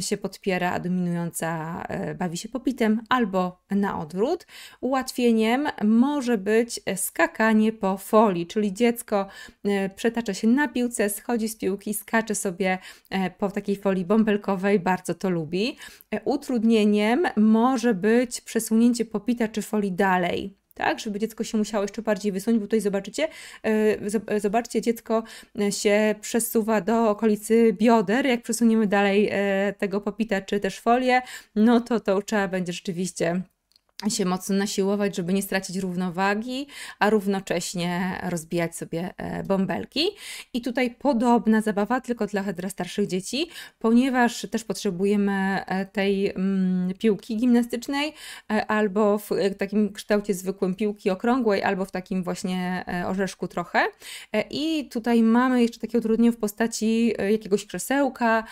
się podpiera, a dominująca e, bawi się popitem, albo na odwrót. Ułatwieniem może być skakanie po folii, czyli dziecko e, przetacza się na piłce, schodzi z piłki, skacze sobie e, po takiej folii bąbelkowej, bardzo to lubi. Utrudnieniem może być przesunięcie popita czy folii dalej tak, żeby dziecko się musiało jeszcze bardziej wysunąć, bo tutaj zobaczycie, e, e, zobaczcie, dziecko się przesuwa do okolicy bioder, jak przesuniemy dalej e, tego popita czy też folię, no to to trzeba będzie rzeczywiście się mocno nasiłować, żeby nie stracić równowagi, a równocześnie rozbijać sobie e, bąbelki. I tutaj podobna zabawa, tylko dla hedra starszych dzieci, ponieważ też potrzebujemy e, tej mm, piłki gimnastycznej e, albo w takim kształcie zwykłym piłki okrągłej, albo w takim właśnie orzeszku trochę. I tutaj mamy jeszcze takie utrudnienie w postaci jakiegoś krzesełka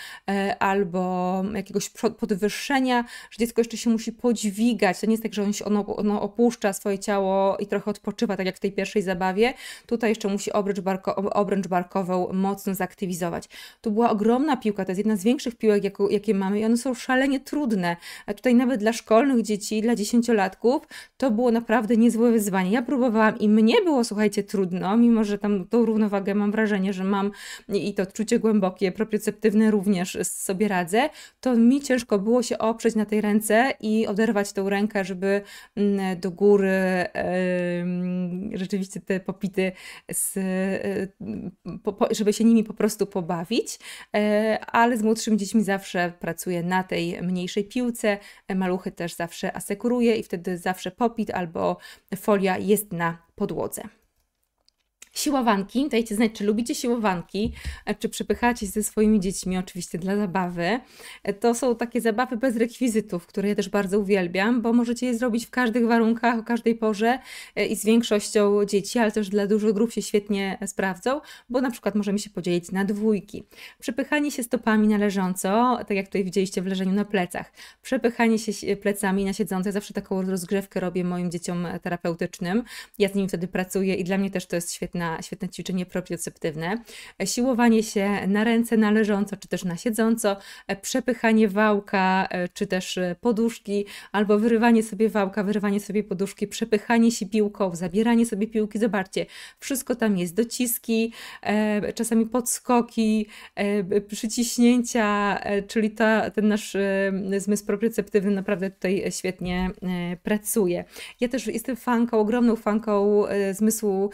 albo jakiegoś podwyższenia, że dziecko jeszcze się musi podźwigać. To nie jest tak że on, się, ono, ono opuszcza swoje ciało i trochę odpoczywa, tak jak w tej pierwszej zabawie. Tutaj jeszcze musi obręcz, barko, obręcz barkową mocno zaktywizować. Tu była ogromna piłka, to jest jedna z większych piłek, jakie mamy i one są szalenie trudne. A tutaj nawet dla szkolnych dzieci, dla dziesięciolatków, to było naprawdę niezłe wyzwanie. Ja próbowałam i mnie było, słuchajcie, trudno, mimo że tam tą równowagę mam wrażenie, że mam i to odczucie głębokie, proprioceptywne również sobie radzę, to mi ciężko było się oprzeć na tej ręce i oderwać tą rękę, żeby żeby mm, do góry rzeczywiście te popity, z, e, żeby się nimi po prostu pobawić, e, ale z młodszymi dziećmi zawsze pracuję na tej mniejszej piłce, e, maluchy też zawsze asekuruję i wtedy zawsze popit albo folia jest na podłodze. Siłowanki, dajcie znać, czy lubicie siłowanki, e, czy przepychacie się ze swoimi dziećmi, oczywiście dla zabawy. E, to są takie zabawy bez rekwizytów, które ja też bardzo uwielbiam, bo możecie je zrobić w każdych warunkach, o każdej porze e, i z większością dzieci, ale też dla dużych grup się świetnie sprawdzą, bo na przykład możemy się podzielić na dwójki. Przepychanie się stopami na leżąco, tak jak tutaj widzieliście w leżeniu na plecach. Przepychanie się plecami na siedząco, zawsze taką rozgrzewkę robię moim dzieciom terapeutycznym. Ja z nimi wtedy pracuję i dla mnie też to jest świetne świetna, świetne ćwiczenie proprioceptywne. Siłowanie się na ręce, na leżąco, czy też na siedząco, przepychanie wałka, e, czy też e, poduszki, albo wyrywanie sobie wałka, wyrywanie sobie poduszki, przepychanie się piłką, zabieranie sobie piłki. Zobaczcie, wszystko tam jest, dociski, e, czasami podskoki, przyciśnięcia, czyli ta, ten nasz zmysł proprioceptywny naprawdę tutaj świetnie pracuje. Ja też jestem fanką, ogromną fanką zmysłu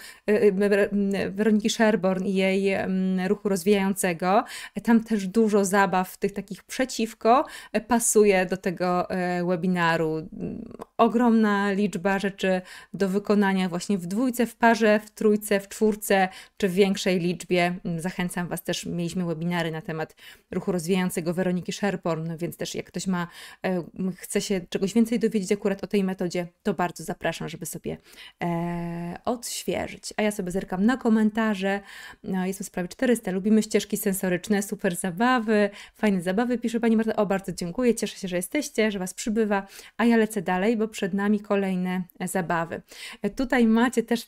Mm, Weroniki Sherborn i jej mm, ruchu rozwijającego. Tam też dużo zabaw tych takich przeciwko e, pasuje do tego e, webinaru. Mm, ogromna liczba rzeczy do wykonania właśnie w dwójce, w parze, w trójce, w czwórce czy w większej liczbie. Zachęcam Was też, mieliśmy webinary na temat ruchu rozwijającego Weroniki Sherborn, więc też jak ktoś ma, e, chce się czegoś więcej dowiedzieć akurat o tej metodzie, to bardzo zapraszam, żeby sobie e, odświeżyć. A ja sobie zerknę czekam na komentarze. No, jest już prawie 400. Lubimy ścieżki sensoryczne, super zabawy, fajne zabawy, pisze Pani Marta. O, bardzo dziękuję, cieszę się, że jesteście, że Was przybywa, a ja lecę dalej, bo przed nami kolejne zabawy. Tutaj macie też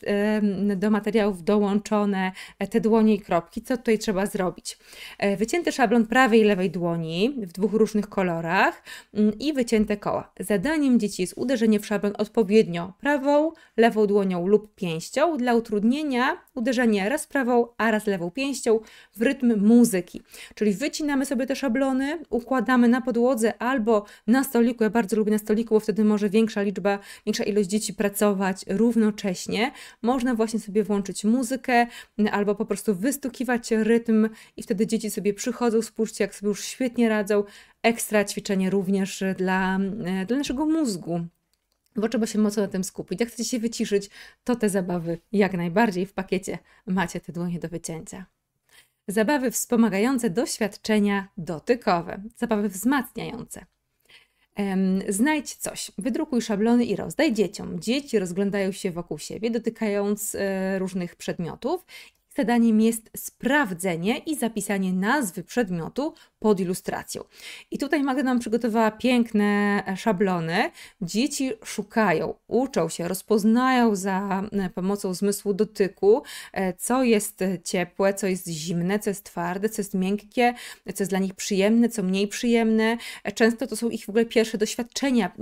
do materiałów dołączone e, te dłonie i kropki. Co tutaj trzeba zrobić? E, wycięty szablon prawej i lewej dłoni w dwóch różnych kolorach mm, i wycięte koła. Zadaniem dzieci jest uderzenie w szablon odpowiednio prawą, lewą dłonią lub pięścią. Dla utrudnienia na uderzenie raz prawą, a raz lewą pięścią w rytm muzyki. Czyli wycinamy sobie te szablony, układamy na podłodze albo na stoliku. Ja bardzo lubię na stoliku, bo wtedy może większa liczba, większa ilość dzieci pracować równocześnie. Można właśnie sobie włączyć muzykę mm, albo po prostu wystukiwać rytm i wtedy dzieci sobie przychodzą, spójrzcie jak sobie już świetnie radzą. Ekstra ćwiczenie również dla, mm, dla naszego mózgu bo trzeba się mocno na tym skupić. Jak chcecie się wyciszyć, to te zabawy jak najbardziej w pakiecie macie te dłonie do wycięcia. Zabawy wspomagające doświadczenia dotykowe, zabawy wzmacniające. Znajdź coś, wydrukuj szablony i rozdaj dzieciom. Dzieci rozglądają się wokół siebie, dotykając e, różnych przedmiotów zadaniem jest sprawdzenie i zapisanie nazwy przedmiotu pod ilustracją. I tutaj Magda nam przygotowała piękne e, szablony. Dzieci szukają, uczą się, rozpoznają za e, pomocą zmysłu dotyku, e, co jest ciepłe, co jest zimne, co jest twarde, co jest miękkie, co jest dla nich przyjemne, co mniej przyjemne. Często to są ich w ogóle pierwsze doświadczenia.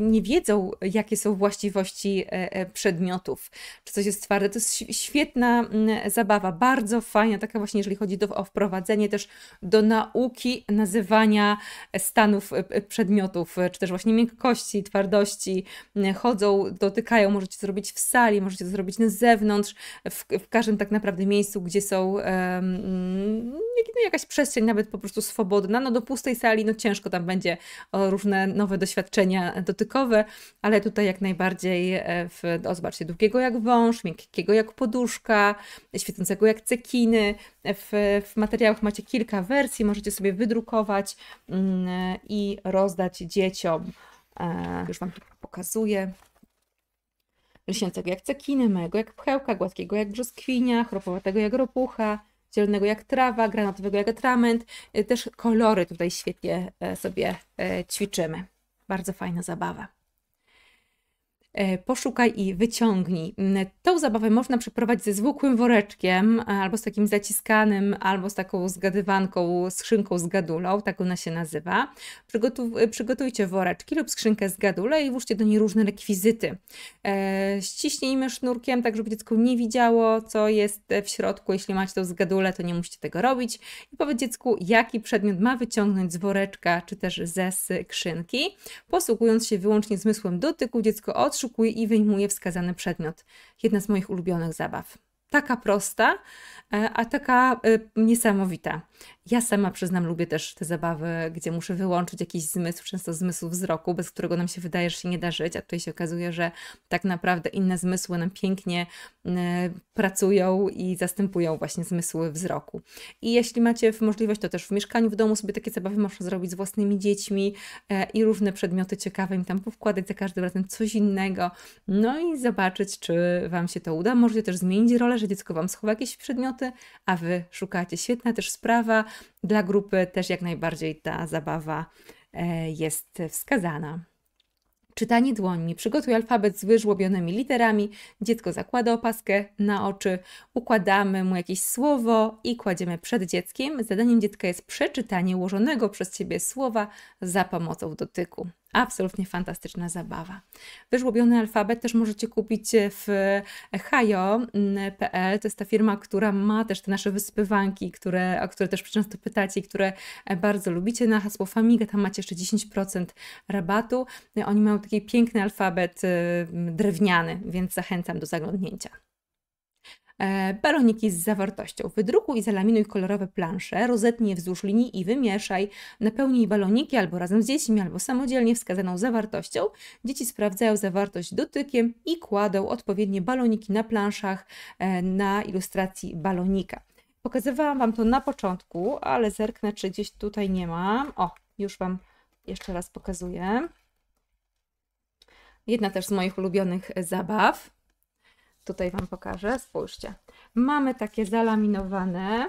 Nie wiedzą, jakie są właściwości przedmiotów. Czy coś jest twarde. To jest świetna zabawa bardzo fajna, taka właśnie jeżeli chodzi do, o wprowadzenie też do nauki nazywania stanów e, przedmiotów, e, czy też właśnie miękkości, twardości. E, chodzą, dotykają, możecie to zrobić w sali, możecie to zrobić na zewnątrz, w, w każdym tak naprawdę miejscu, gdzie są um, jakaś przestrzeń nawet po prostu swobodna. No do pustej sali no ciężko tam będzie o różne nowe doświadczenia dotykowe, ale tutaj jak najbardziej w, o, no, zobaczcie, długiego jak wąż, miękkiego jak poduszka, świetnie jak cekiny. W, w materiałach macie kilka wersji, możecie sobie wydrukować mm, i rozdać dzieciom. E, już Wam to pokazuję. Lśniącego jak cekiny, małego jak pchełka, gładkiego jak brzoskwinia, chropowatego jak ropucha, zielonego jak trawa, granatowego jak atrament. E, też kolory tutaj świetnie e, sobie ćwiczymy. Bardzo fajna zabawa. E, poszukaj i wyciągnij. Mm, tą zabawę można przeprowadzić ze zwykłym woreczkiem, e, albo z takim zaciskanym, albo z taką zgadywanką, skrzynką z gadulą, tak ona się nazywa. E, przygotujcie woreczki lub skrzynkę z gadule i włóżcie do niej różne rekwizyty. Ściśnijmy sznurkiem, tak żeby dziecko nie widziało, co jest w środku. Jeśli macie tą zgadulę, to nie musicie tego robić. I powiedz dziecku, jaki przedmiot ma wyciągnąć z woreczka, czy też ze skrzynki. Posługując się wyłącznie zmysłem dotyku, dziecko otrzyma odszukuje i wyjmuje wskazany przedmiot. Jedna z moich ulubionych zabaw. Taka prosta, e, a taka e, niesamowita. Ja sama przyznam, lubię też te zabawy, gdzie muszę wyłączyć jakiś zmysł, często zmysł wzroku, bez którego nam się wydaje, że się nie da żyć, a tutaj się okazuje, że tak naprawdę inne zmysły nam pięknie e, pracują i zastępują właśnie zmysły wzroku. I jeśli macie możliwość, to też w mieszkaniu, w domu sobie takie zabawy można zrobić z własnymi dziećmi e, i różne przedmioty ciekawe im tam powkładać za każdym razem coś innego, no i zobaczyć, czy Wam się to uda. Możecie też zmienić rolę, że dziecko Wam schowa jakieś przedmioty, a Wy szukacie. Świetna też sprawa, dla grupy też jak najbardziej ta zabawa e, jest wskazana. Czytanie dłońmi. Przygotuj alfabet z wyżłobionymi literami. Dziecko zakłada opaskę na oczy. Układamy mu jakieś słowo i kładziemy przed dzieckiem. Zadaniem dziecka jest przeczytanie ułożonego przez ciebie słowa za pomocą dotyku. Absolutnie fantastyczna zabawa. Wyżłobiony alfabet też możecie kupić e, w e, hajo.pl. To jest ta firma, która ma też te nasze wyspywanki, które, o które też często pytacie i które e, bardzo lubicie. Na hasło Famiga tam macie jeszcze 10% rabatu. Oni mają taki piękny alfabet drewniany, więc zachęcam do zaglądnięcia. E, baloniki z zawartością. Wydrukuj i zalaminuj kolorowe plansze, rozetnij je wzdłuż linii i wymieszaj. Napełnij baloniki albo razem z dziećmi, albo samodzielnie wskazaną zawartością. Dzieci sprawdzają zawartość dotykiem i kładą odpowiednie baloniki na planszach e, na ilustracji balonika. Pokazywałam Wam to na początku, ale zerknę, czy gdzieś tutaj nie mam. O, już Wam jeszcze raz pokazuję. Jedna też z moich ulubionych zabaw. Tutaj Wam pokażę, spójrzcie. Mamy takie zalaminowane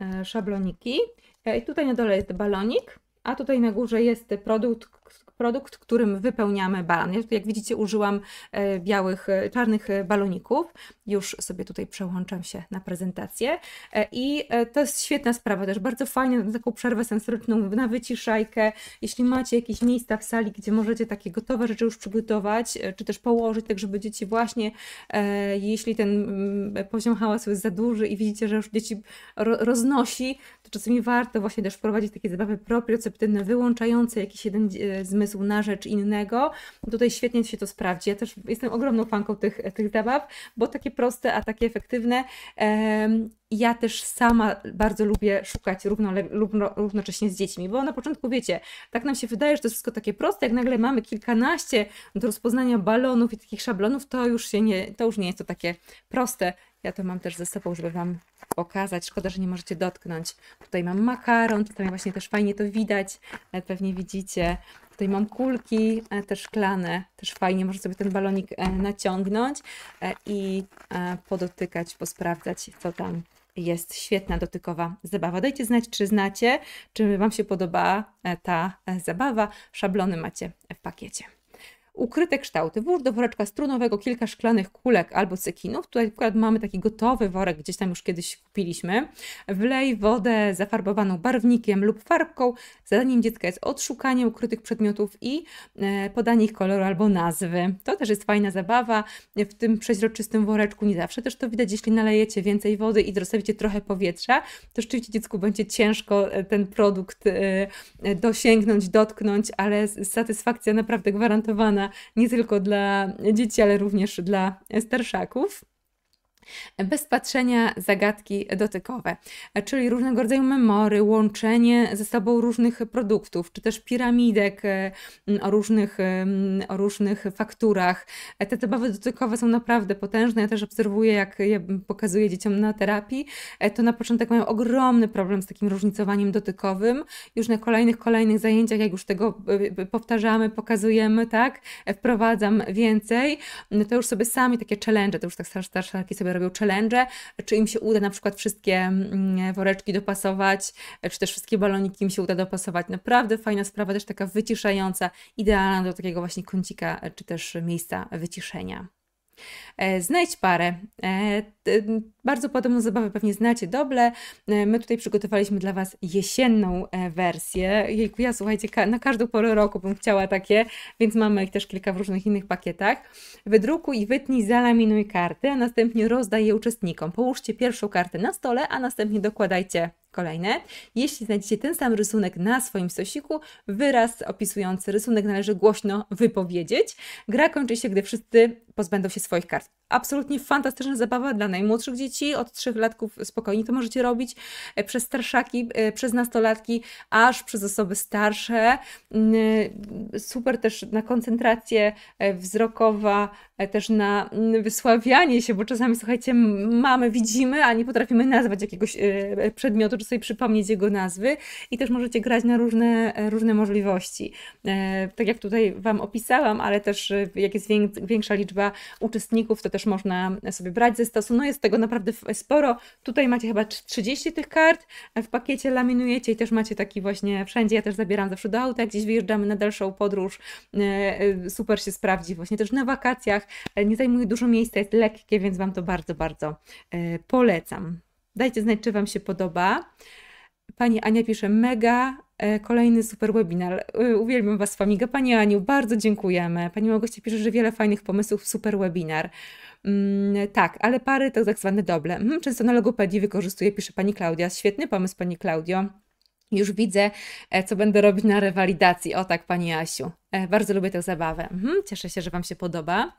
e, szabloniki e, i tutaj na dole jest balonik, a tutaj na górze jest produkt, produkt, którym wypełniamy balon. Ja jak widzicie użyłam e, białych, e, czarnych e, baloników. Już sobie tutaj przełączam się na prezentację. I to jest świetna sprawa też, bardzo fajnie na taką przerwę sensoryczną, na wyciszajkę. Jeśli macie jakieś miejsca w sali, gdzie możecie takie gotowe rzeczy już przygotować, czy też położyć, tak żeby dzieci właśnie, jeśli ten mm, poziom hałasu jest za duży i widzicie, że już dzieci roznosi, to czasami warto właśnie też wprowadzić takie zabawy proprioceptywne, wyłączające jakiś jeden z umysł na rzecz innego. Tutaj świetnie się to sprawdzi. Ja też jestem ogromną fanką tych, tych zabaw, bo takie proste, a takie efektywne. Ja też sama bardzo lubię szukać równo, równo, równocześnie z dziećmi, bo na początku wiecie, tak nam się wydaje, że to jest wszystko takie proste, jak nagle mamy kilkanaście do rozpoznania balonów i takich szablonów, to już się nie, to już nie jest to takie proste. Ja to mam też ze sobą, żeby Wam pokazać. Szkoda, że nie możecie dotknąć. Tutaj mam makaron, tutaj właśnie też fajnie to widać, e, pewnie widzicie. Tutaj mam kulki e, też szklane, też fajnie można sobie ten balonik e, naciągnąć e, i podotykać, posprawdzać co tam jest świetna dotykowa zabawa. Dajcie znać, czy znacie, czy Wam się podoba ta zabawa. Szablony macie w pakiecie ukryte kształty. Włóż do woreczka strunowego kilka szklanych kulek albo cekinów. Tutaj akurat mamy taki gotowy worek, gdzieś tam już kiedyś kupiliśmy. Wlej wodę zafarbowaną barwnikiem lub farbką. Zadaniem dziecka jest odszukanie ukrytych przedmiotów i e, podanie ich koloru albo nazwy. To też jest fajna zabawa w tym przeźroczystym woreczku. Nie zawsze też to widać, jeśli nalejecie więcej wody i dostawicie trochę powietrza, to rzeczywiście dziecku będzie ciężko e, ten produkt e, dosięgnąć, dotknąć, ale satysfakcja naprawdę gwarantowana nie tylko dla dzieci, ale również dla starszaków bez patrzenia zagadki dotykowe, czyli różnego rodzaju memory, łączenie ze sobą różnych produktów, czy też piramidek e, o różnych, e, o różnych fakturach. E, te zabawy dotykowe są naprawdę potężne. Ja też obserwuję, jak je pokazuję dzieciom na terapii, to na początek mają ogromny problem z takim różnicowaniem dotykowym. Już na kolejnych, kolejnych zajęciach, jak już tego powtarzamy, pokazujemy, tak, wprowadzam więcej, no to już sobie sami takie challenge, to już tak starsze, takie sobie robią challenge, czy im się uda na przykład wszystkie mm, woreczki dopasować, czy też wszystkie baloniki im się uda dopasować. Naprawdę fajna sprawa, też taka wyciszająca, idealna do takiego właśnie kącika, e, czy też miejsca wyciszenia. E, znajdź parę. E, bardzo podobną zabawę pewnie znacie doble. E, my tutaj przygotowaliśmy dla Was jesienną wersję. Jejku, ja słuchajcie, na każdą porę roku bym chciała takie, więc mamy ich też kilka w różnych innych pakietach. Wydrukuj i wytnij, zalaminuj karty, a następnie rozdaj je uczestnikom. Połóżcie pierwszą kartę na stole, a następnie dokładajcie Kolejne, jeśli znajdziecie ten sam rysunek na swoim sosiku, wyraz opisujący rysunek należy głośno wypowiedzieć. Gra kończy się, gdy wszyscy pozbędą się swoich kart. ます。absolutnie fantastyczna zabawa dla najmłodszych dzieci, od trzech latków spokojnie to możecie robić, e, przez starszaki, e, przez nastolatki, aż przez osoby starsze. Mm, e, super też na koncentrację wzrokowa, też na mm, wysławianie się, bo czasami, słuchajcie, mamy, widzimy, a nie potrafimy nazwać jakiegoś przedmiotu, czy sobie przypomnieć jego nazwy i też możecie grać na różne, różne możliwości. Tak jak tutaj Wam opisałam, ale też jak jest większa liczba uczestników, to też też można sobie brać ze stosu. No jest tego naprawdę sporo. Tutaj macie chyba 30 tych kart, w pakiecie laminujecie i też macie taki właśnie wszędzie. Ja też zabieram zawsze do auta, gdzieś wyjeżdżamy na dalszą podróż. E, e, super się sprawdzi właśnie też na wakacjach. E, nie zajmuje dużo miejsca, jest lekkie, więc Wam to bardzo, bardzo polecam. Dajcie znać, czy Wam się podoba. Pani Ania pisze mega, E, kolejny super webinar. E, uwielbiam Was, z wami, Pani Aniu, bardzo dziękujemy. Pani Małgosia pisze, że wiele fajnych pomysłów, super webinar. Mm, tak, ale pary to tak zwane doble. Mhm, często na logopedii wykorzystuje, pisze Pani Klaudia. Świetny pomysł, Pani Klaudio. Już widzę, e, co będę robić na rewalidacji. O tak, Pani Asiu. E, bardzo lubię tę zabawę. Mhm, cieszę się, że Wam się podoba.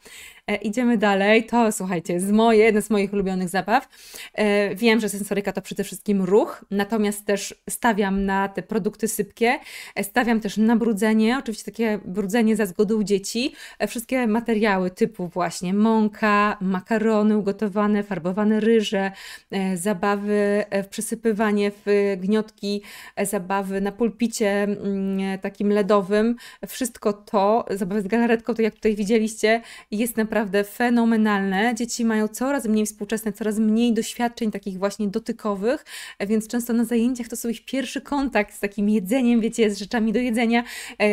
E, idziemy dalej. To, słuchajcie, jest moje, jedno z moich ulubionych zabaw. E, wiem, że sensoryka to przede wszystkim ruch, natomiast też stawiam na te produkty sypkie, stawiam też na brudzenie, oczywiście takie brudzenie za zgodą dzieci. Wszystkie materiały typu właśnie mąka, makarony ugotowane, farbowane ryże, zabawy przesypywanie przysypywanie w gniotki, zabawy na pulpicie mm, takim ledowym. Wszystko galaretko to, zabawy z galaretką to jak tutaj widzieliście, jest naprawdę fenomenalne. Dzieci mają coraz mniej współczesne, coraz mniej doświadczeń takich właśnie dotykowych, więc często na zajęciach to są ich pierwszy kontakt z takim jedzeniem, wiecie, z rzeczami do jedzenia e,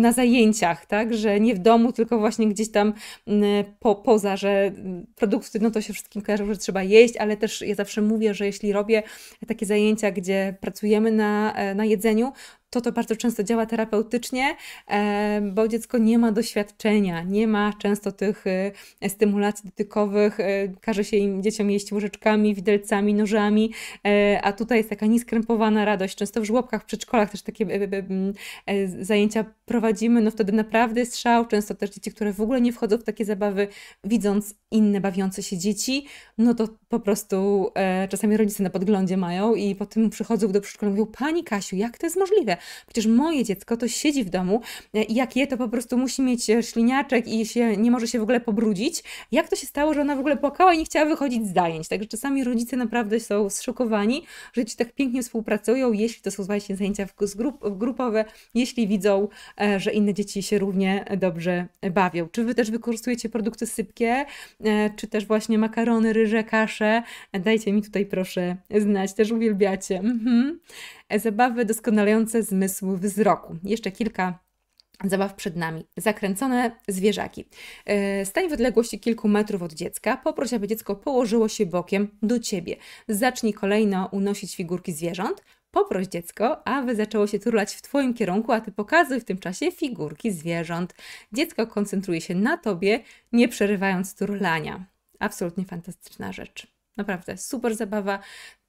na zajęciach, tak, że nie w domu, tylko właśnie gdzieś tam mm, po, poza, że mm, produkty, no to się wszystkim kojarzy, że trzeba jeść, ale też ja zawsze mówię, że jeśli robię takie zajęcia, gdzie pracujemy na, e, na jedzeniu, to to bardzo często działa terapeutycznie, bo dziecko nie ma doświadczenia, nie ma często tych y, stymulacji dotykowych, y, każe się im dzieciom jeść łyżeczkami, widelcami, nożami, e, a tutaj jest taka nieskrępowana radość. Często w żłobkach, w przedszkolach też takie e, e, zajęcia prowadzimy, no wtedy naprawdę jest szał, często też dzieci, które w ogóle nie wchodzą w takie zabawy, widząc inne bawiące się dzieci, no to po prostu czasami rodzice na podglądzie mają i potem przychodzą do przedszkola i mówią, Pani Kasiu, jak to jest możliwe? Przecież moje dziecko to siedzi w domu e, i jak je, to po prostu musi mieć e, śliniaczek i się, nie może się w ogóle pobrudzić. Jak to się stało, że ona w ogóle płakała i nie chciała wychodzić z zajęć? Także czasami rodzice naprawdę są zszokowani, że ci tak pięknie współpracują, jeśli to są właśnie zajęcia w grup, grupowe, jeśli widzą, e, że inne dzieci się równie dobrze bawią. Czy wy też wykorzystujecie produkty sypkie, czy też właśnie makarony, ryże, kasze? Dajcie mi tutaj proszę znać, też uwielbiacie. Mhm zabawy doskonalające zmysł wzroku. Jeszcze kilka Zabaw przed nami. Zakręcone zwierzaki. E, stań w odległości kilku metrów od dziecka. Poproś, aby dziecko położyło się bokiem do ciebie. Zacznij kolejno unosić figurki zwierząt. Poproś dziecko, aby zaczęło się turlać w Twoim kierunku, a Ty pokazuj w tym czasie figurki zwierząt. Dziecko koncentruje się na Tobie, nie przerywając turlania. Absolutnie fantastyczna rzecz. Naprawdę super zabawa,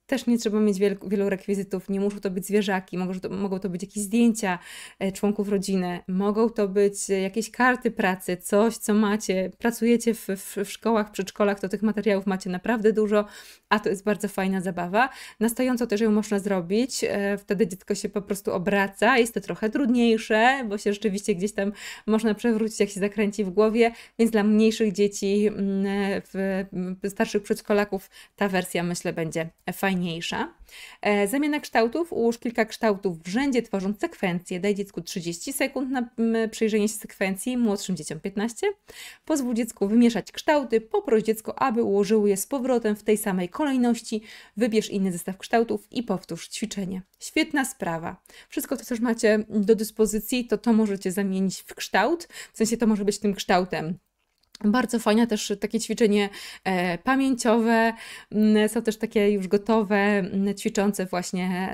też nie trzeba mieć wielu, wielu rekwizytów, nie muszą to być zwierzaki, mogą to, mogą to być jakieś zdjęcia e, członków rodziny, mogą to być e, jakieś karty pracy, coś, co macie. Pracujecie w, w, w szkołach, przedszkolach, to tych materiałów macie naprawdę dużo, a to jest bardzo fajna zabawa. stojąco też ją można zrobić, e, wtedy dziecko się po prostu obraca, jest to trochę trudniejsze, bo się rzeczywiście gdzieś tam można przewrócić, jak się zakręci w głowie, więc dla mniejszych dzieci, mm, w starszych przedszkolaków ta wersja myślę będzie fajna fajniejsza. E, zamiana kształtów, ułóż kilka kształtów w rzędzie, tworząc sekwencję. Daj dziecku 30 sekund na przyjrzenie się sekwencji, młodszym dzieciom 15. Pozwól dziecku wymieszać kształty, poproś dziecko, aby ułożyło je z powrotem w tej samej kolejności. Wybierz inny zestaw kształtów i powtórz ćwiczenie. Świetna sprawa. Wszystko to, co już macie do dyspozycji, to to możecie zamienić w kształt. W sensie to może być tym kształtem bardzo fajne też takie ćwiczenie e, pamięciowe, są też takie już gotowe, ćwiczące właśnie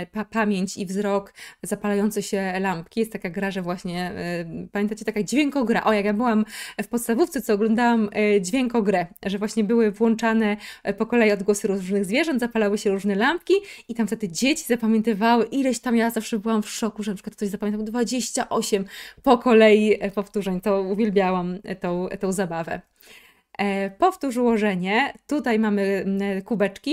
e, pa pamięć i wzrok, zapalające się lampki. Jest taka gra, że właśnie, e, pamiętacie, taka dźwiękogra. O, jak ja byłam w podstawówce, co oglądałam dźwiękogrę, że właśnie były włączane po kolei odgłosy różnych zwierząt, zapalały się różne lampki i tam wtedy dzieci zapamiętywały ileś tam, ja zawsze byłam w szoku, że na przykład ktoś zapamiętał 28 po kolei powtórzeń. To uwielbiałam tą tą, zabawę. E, powtórz ułożenie. Tutaj mamy mm, kubeczki,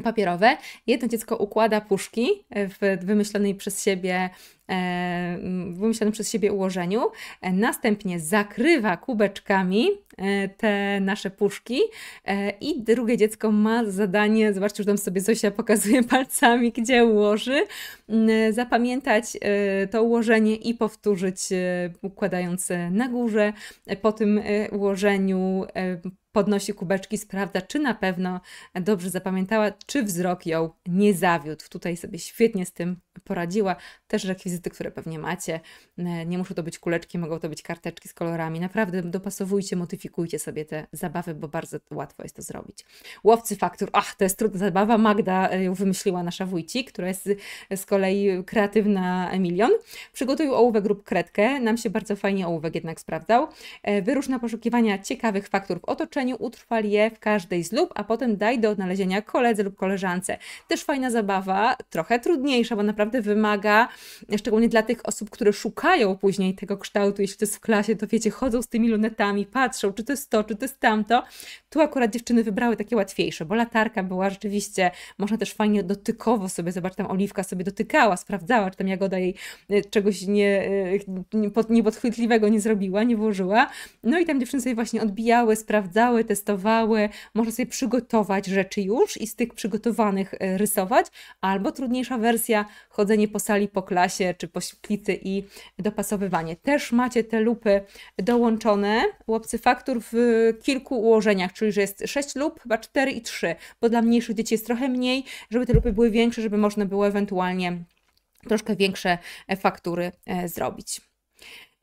papierowe. Jedno dziecko układa puszki w wymyślonej przez siebie e, w wymyślonym przez siebie ułożeniu. E, następnie zakrywa kubeczkami e, te nasze puszki i drugie dziecko ma zadanie, zobaczcie, już tam sobie Zosia pokazuje palcami, gdzie ułoży, zapamiętać to ułożenie i powtórzyć układając na górze. Po tym ułożeniu podnosi kubeczki, sprawdza, czy na pewno dobrze zapamiętała, czy wzrok ją nie zawiódł. Tutaj sobie świetnie z tym poradziła. Też rekwizyty, które pewnie macie. E, nie muszą to być kuleczki, mogą to być karteczki z kolorami. Naprawdę dopasowujcie, modyfikujcie sobie te zabawy, bo bardzo łatwo jest to zrobić. Łowcy faktur. Ach, to jest trudna zabawa. Magda e, ją wymyśliła, nasza wujci, która jest z kolei kreatywna Emilion. Przygotuj ołówek lub kredkę. Nam się bardzo fajnie ołówek jednak sprawdzał. E, wyrusz na poszukiwania ciekawych faktur w otoczeniu, utrwal je w każdej z lub, a potem daj do odnalezienia koledze lub koleżance. Też fajna zabawa, trochę trudniejsza, bo naprawdę naprawdę wymaga, szczególnie dla tych osób, które szukają później tego kształtu, jeśli to jest w klasie, to wiecie, chodzą z tymi lunetami, patrzą, czy to jest to, czy to jest tamto. Tu akurat dziewczyny wybrały takie łatwiejsze, bo latarka była rzeczywiście, można też fajnie dotykowo sobie, zobacz, tam Oliwka sobie dotykała, sprawdzała, czy tam Jagoda jej e, czegoś nie, e, niepodchwytliwego nie zrobiła, nie włożyła. No i tam dziewczyny sobie właśnie odbijały, sprawdzały, testowały, można sobie przygotować rzeczy już i z tych przygotowanych e, rysować, albo trudniejsza wersja, chodzenie po sali, po klasie czy po świetlicy i dopasowywanie. Też macie te lupy dołączone, łopcy faktur w kilku ułożeniach, czyli że jest 6 lub, chyba 4 i 3, bo dla mniejszych dzieci jest trochę mniej, żeby te lupy były większe, żeby można było ewentualnie troszkę większe e, faktury e, zrobić.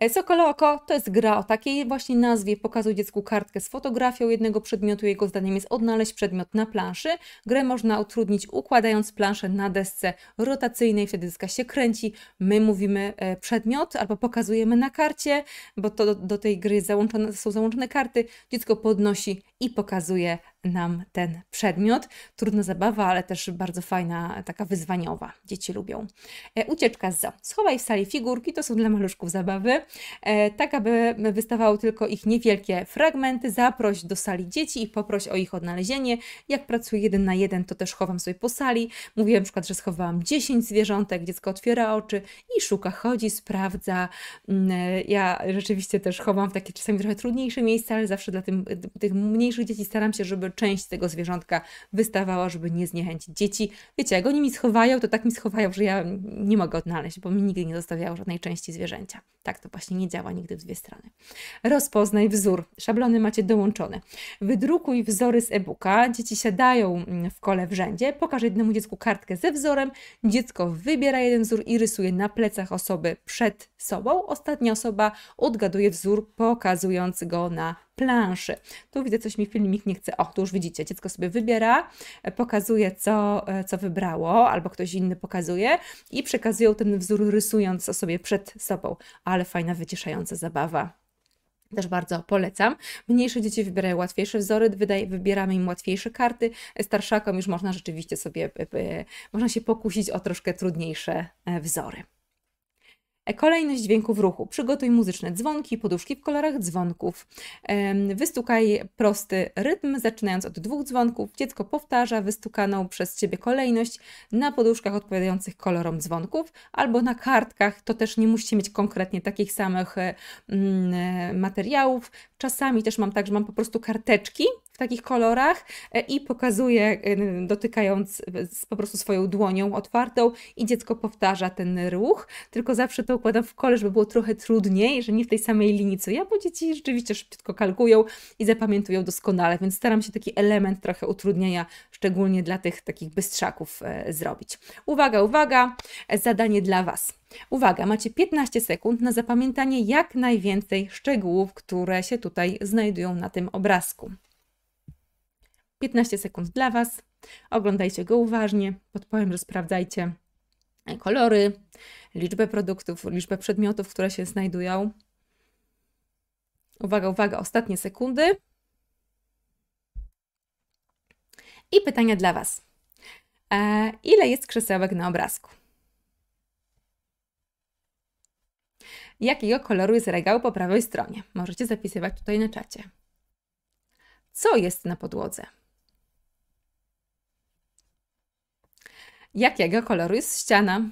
Sokole Oko to jest gra o takiej właśnie nazwie. Pokazuj dziecku kartkę z fotografią jednego przedmiotu. Jego zdaniem jest odnaleźć przedmiot na planszy. Grę można utrudnić układając planszę na desce rotacyjnej. Wtedy deska się kręci. My mówimy e, przedmiot albo pokazujemy na karcie, bo to do, do tej gry załączone, są załączone karty. Dziecko podnosi i pokazuje nam ten przedmiot. Trudna zabawa, ale też bardzo fajna, taka wyzwaniowa. Dzieci lubią. E, ucieczka z zoo. Schowaj w sali figurki, to są dla maluszków zabawy, e, tak aby wystawały tylko ich niewielkie fragmenty. Zaproś do sali dzieci i poproś o ich odnalezienie. Jak pracuję jeden na jeden, to też chowam sobie po sali. Mówiłam na przykład, że schowałam 10 zwierzątek, dziecko otwiera oczy i szuka, chodzi, sprawdza. Mm, e, ja rzeczywiście też chowam w takie czasami trochę trudniejsze miejsca, ale zawsze dla tym, tych mniejszych dzieci staram się, żeby część tego zwierzątka wystawała, żeby nie zniechęcić dzieci. Wiecie, jak oni mi schowają, to tak mi schowają, że ja nie mogę odnaleźć, bo mi nigdy nie zostawiają żadnej części zwierzęcia. Tak to właśnie nie działa nigdy w dwie strony. Rozpoznaj wzór. Szablony macie dołączone. Wydrukuj wzory z e-booka. Dzieci siadają mm, w kole w rzędzie. Pokaż jednemu dziecku kartkę ze wzorem. Dziecko wybiera jeden wzór i rysuje na plecach osoby przed sobą. Ostatnia osoba odgaduje wzór, pokazując go na planszy. Tu widzę, coś mi filmik nie chce. O, tu już widzicie, dziecko sobie wybiera, pokazuje, co, e, co wybrało, albo ktoś inny pokazuje i przekazują ten wzór, rysując o sobie przed sobą. Ale fajna, wycieszająca zabawa. Też bardzo polecam. Mniejsze dzieci wybierają łatwiejsze wzory, wybieramy im łatwiejsze karty. E, starszakom już można rzeczywiście sobie, e, można się pokusić o troszkę trudniejsze wzory. E, kolejność dźwięków ruchu. Przygotuj muzyczne dzwonki, poduszki w kolorach dzwonków. Wystukaj prosty rytm, zaczynając od dwóch dzwonków. Dziecko powtarza wystukaną przez Ciebie kolejność na poduszkach odpowiadających kolorom dzwonków albo na kartkach. To też nie musicie mieć konkretnie takich samych mm, e, materiałów. Czasami też mam tak, że mam po prostu karteczki takich kolorach e, i pokazuje, e, dotykając e, po prostu swoją dłonią otwartą i dziecko powtarza ten ruch, tylko zawsze to układam w kole, żeby było trochę trudniej, że nie w tej samej linii co ja, bo dzieci rzeczywiście szybciutko kalkują i zapamiętują doskonale, więc staram się taki element trochę utrudnienia, szczególnie dla tych takich bystrzaków zrobić. Uwaga, uwaga, zadanie dla Was. Uwaga, macie 15 sekund na zapamiętanie jak najwięcej szczegółów, które się tutaj znajdują na tym obrazku. 15 sekund dla Was. Oglądajcie go uważnie, podpowiem, że sprawdzajcie e, kolory, liczbę produktów, liczbę przedmiotów, które się znajdują. Uwaga, uwaga, ostatnie sekundy. I pytania dla Was. E, ile jest krzesełek na obrazku? Jakiego koloru jest regał po prawej stronie? Możecie zapisywać tutaj na czacie. Co jest na podłodze? Jakiego koloru jest ściana?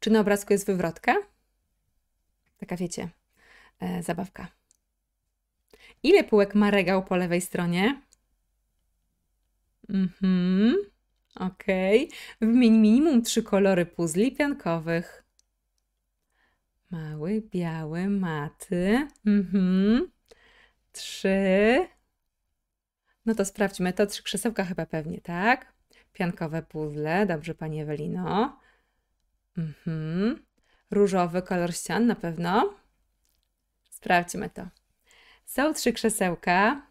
Czy na obrazku jest wywrotka? Taka wiecie, e, zabawka. Ile półek ma regał po lewej stronie? Mhm, okej. Okay. Wymień minimum trzy kolory puzli piankowych. Mały, biały, maty. Mhm. Trzy. No to sprawdźmy to. Trzy krzesełka chyba pewnie, tak? Piankowe puzzle, dobrze Pani Ewelino. Mhm. Różowy kolor ścian na pewno. Sprawdźmy to. Są trzy krzesełka.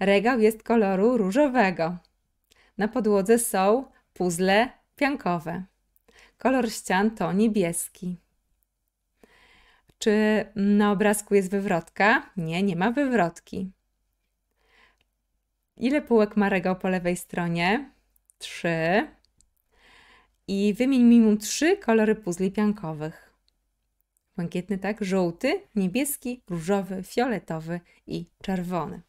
Regał jest koloru różowego. Na podłodze są puzzle piankowe. Kolor ścian to niebieski. Czy na obrazku jest wywrotka? Nie, nie ma wywrotki. Ile półek ma regał po lewej stronie? Trzy. I wymień minimum trzy kolory puzli piankowych. Błękitny, tak? Żółty, niebieski, różowy, fioletowy i czerwony.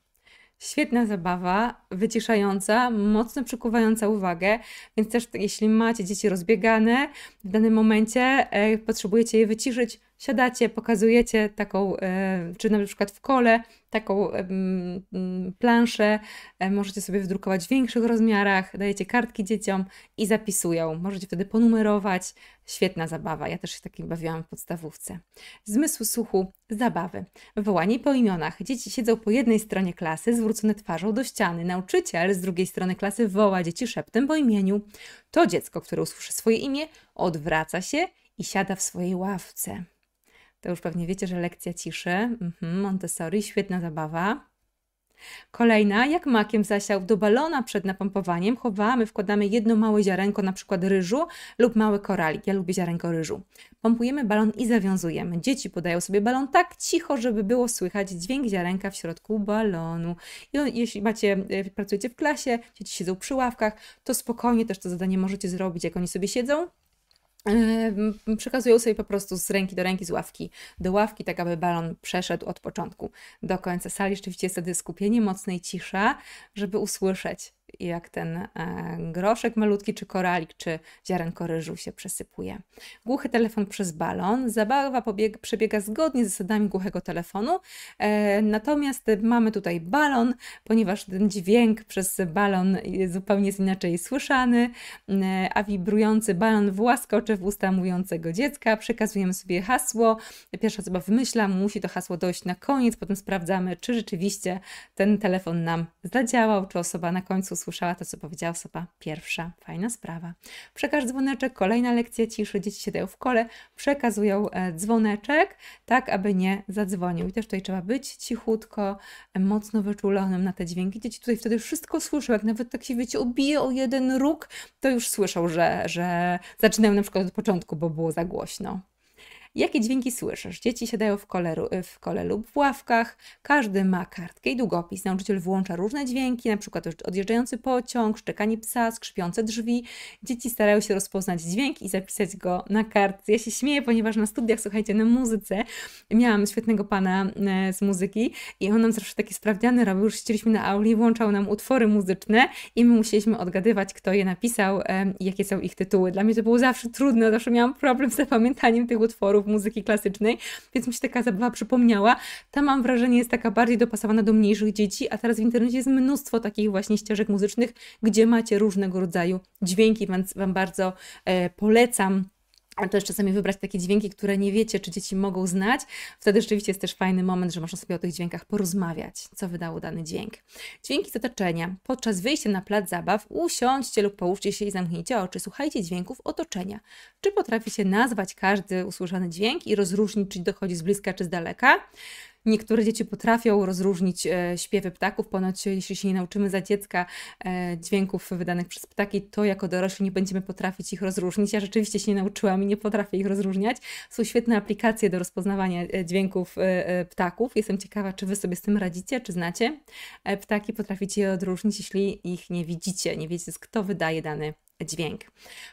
Świetna zabawa, wyciszająca, mocno przykuwająca uwagę, więc też jeśli macie dzieci rozbiegane, w danym momencie e, potrzebujecie je wyciszyć, siadacie, pokazujecie taką, e, czy na przykład w kole, taką mm, planszę, e, możecie sobie wydrukować w większych rozmiarach, dajecie kartki dzieciom i zapisują. Możecie wtedy ponumerować. Świetna zabawa. Ja też się takim bawiłam w podstawówce. Zmysł słuchu, zabawy. Wołanie po imionach. Dzieci siedzą po jednej stronie klasy, zwrócone twarzą do ściany. Nauczyciel z drugiej strony klasy woła dzieci szeptem po imieniu. To dziecko, które usłyszy swoje imię, odwraca się i siada w swojej ławce. To już pewnie wiecie, że lekcja ciszy. Mhm, Montessori, świetna zabawa. Kolejna, jak makiem zasiał do balona przed napompowaniem, chowamy, wkładamy jedno małe ziarenko, na przykład ryżu lub mały koralik. Ja lubię ziarenko ryżu. Pompujemy balon i zawiązujemy. Dzieci podają sobie balon tak cicho, żeby było słychać dźwięk ziarenka w środku balonu. I jeśli macie, e, pracujecie w klasie, dzieci siedzą przy ławkach, to spokojnie też to zadanie możecie zrobić. Jak oni sobie siedzą, Yy, przekazują sobie po prostu z ręki do ręki, z ławki do ławki, tak aby balon przeszedł od początku do końca sali. Rzeczywiście jest wtedy skupienie, mocnej cisza, żeby usłyszeć jak ten e, groszek malutki, czy koralik, czy ziarenko ryżu się przesypuje. Głuchy telefon przez balon. Zabawa przebiega zgodnie z zasadami głuchego telefonu, e, natomiast mamy tutaj balon, ponieważ ten dźwięk przez balon zupełnie inaczej słyszany, e, a wibrujący balon właskoczy w usta mówiącego dziecka. Przekazujemy sobie hasło. Pierwsza osoba wymyśla, musi to hasło dojść na koniec, potem sprawdzamy, czy rzeczywiście ten telefon nam zadziałał, czy osoba na końcu usłyszała to, co powiedziała osoba pierwsza. Fajna sprawa. Przekaż dzwoneczek, kolejna lekcja ciszy, dzieci dają w kole, przekazują e, dzwoneczek, tak aby nie zadzwonił. I też tutaj trzeba być cichutko, e, mocno wyczulonym na te dźwięki. Dzieci tutaj wtedy wszystko słyszą, jak nawet tak się, wiecie, obije o jeden róg, to już słyszą, że, że zaczynają na przykład od początku, bo było za głośno. Jakie dźwięki słyszysz? Dzieci siadają w kole, y, w kole lub w ławkach, każdy ma kartkę i długopis. Nauczyciel włącza różne dźwięki, na przykład odjeżdżający pociąg, szczekanie psa, skrzypiące drzwi. Dzieci starają się rozpoznać dźwięk i zapisać go na kartce. Ja się śmieję, ponieważ na studiach, słuchajcie, na muzyce miałam świetnego pana e, z muzyki i on nam zawsze takie sprawdziany robił, już siedzieliśmy na auli, włączał nam utwory muzyczne i my musieliśmy odgadywać, kto je napisał e, i jakie są ich tytuły. Dla mnie to było zawsze trudne, zawsze miałam problem z zapamiętaniem tych utworów autorów muzyki klasycznej, więc mi się taka zabawa przypomniała. Ta mam wrażenie jest taka bardziej dopasowana do mniejszych dzieci, a teraz w internecie jest mnóstwo takich właśnie ścieżek muzycznych, gdzie macie różnego rodzaju dźwięki, więc Wam bardzo e, polecam to też czasami wybrać takie dźwięki, które nie wiecie, czy dzieci mogą znać. Wtedy rzeczywiście jest też fajny moment, że można sobie o tych dźwiękach porozmawiać, co wydał dany dźwięk. Dźwięki z otoczenia. Podczas wyjścia na plac zabaw usiądźcie lub połóżcie się i zamknijcie oczy. Słuchajcie dźwięków otoczenia. Czy potraficie nazwać każdy usłyszany dźwięk i rozróżnić, czy dochodzi z bliska, czy z daleka? Niektóre dzieci potrafią rozróżnić e, śpiewy ptaków. Ponoć, e, jeśli się nie nauczymy za dziecka e, dźwięków wydanych przez ptaki, to jako dorośli nie będziemy potrafić ich rozróżnić. Ja rzeczywiście się nie nauczyłam i nie potrafię ich rozróżniać. Są świetne aplikacje do rozpoznawania dźwięków ptaków. Jestem ciekawa, czy Wy sobie z tym radzicie, czy znacie ptaki, potraficie je odróżnić, jeśli ich nie widzicie, nie wiecie, kto wydaje dany dźwięk.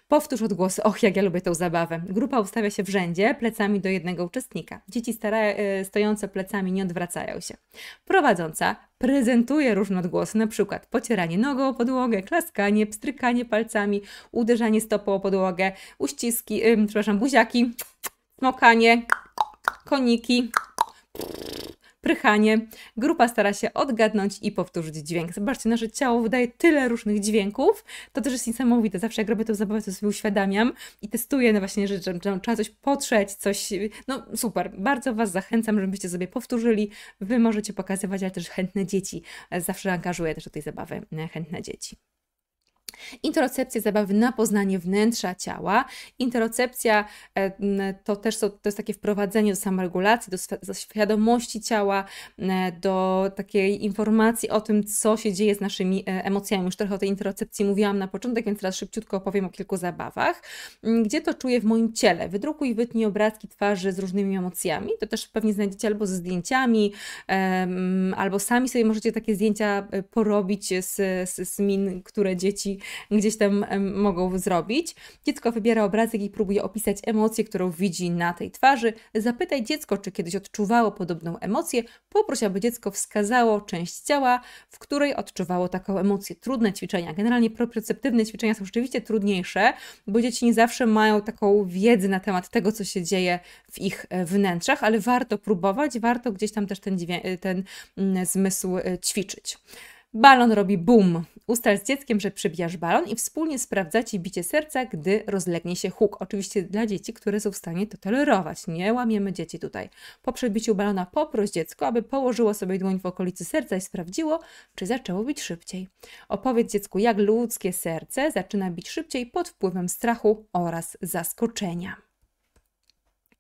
Powtórz odgłosy. Och, jak ja lubię tę zabawę. Grupa ustawia się w rzędzie, plecami do jednego uczestnika. Dzieci stara, e, stojące plecami nie odwracają się. Prowadząca prezentuje różne odgłosy, na przykład pocieranie nogą o podłogę, klaskanie, pstrykanie palcami, uderzanie stopą o podłogę, uściski, yy, przepraszam, buziaki, smokanie, koniki prychanie. Grupa stara się odgadnąć i powtórzyć dźwięk. Zobaczcie, nasze ciało wydaje tyle różnych dźwięków. To też jest niesamowite. Zawsze jak robię tą zabawę, to sobie uświadamiam i testuję no właśnie że trzeba coś potrzeć, coś... No super, bardzo Was zachęcam, żebyście sobie powtórzyli. Wy możecie pokazywać, ale też chętne dzieci. Zawsze angażuję też do tej zabawy e, chętne dzieci. Interocepcja zabawy na poznanie wnętrza ciała. Interocepcja e, to też są, to jest takie wprowadzenie do samoregulacji, do, do świadomości ciała, do takiej informacji o tym, co się dzieje z naszymi e, emocjami. Już trochę o tej interocepcji mówiłam na początek, więc teraz szybciutko opowiem o kilku zabawach. Mm, gdzie to czuję w moim ciele? Wydrukuj i wytnij obrazki twarzy z różnymi emocjami. To też pewnie znajdziecie albo ze zdjęciami, albo sami sobie możecie takie zdjęcia e, porobić z, z, z min, które dzieci gdzieś tam mogą zrobić. Dziecko wybiera obrazek i próbuje opisać emocję, którą widzi na tej twarzy. Zapytaj dziecko, czy kiedyś odczuwało podobną emocję. Poproś, aby dziecko wskazało część ciała, w której odczuwało taką emocję. Trudne ćwiczenia. Generalnie proprioceptywne ćwiczenia są rzeczywiście trudniejsze, bo dzieci nie zawsze mają taką wiedzę na temat tego, co się dzieje w ich e, wnętrzach, ale warto próbować, warto gdzieś tam też ten, e, ten mm, zmysł e, ćwiczyć. Balon robi boom, Ustal z dzieckiem, że przebijasz balon i wspólnie sprawdzacie bicie serca, gdy rozlegnie się huk. Oczywiście dla dzieci, które są w stanie to tolerować. Nie łamiemy dzieci tutaj. Po przebiciu balona poproś dziecko, aby położyło sobie dłoń w okolicy serca i sprawdziło, czy zaczęło bić szybciej. Opowiedz dziecku, jak ludzkie serce zaczyna bić szybciej pod wpływem strachu oraz zaskoczenia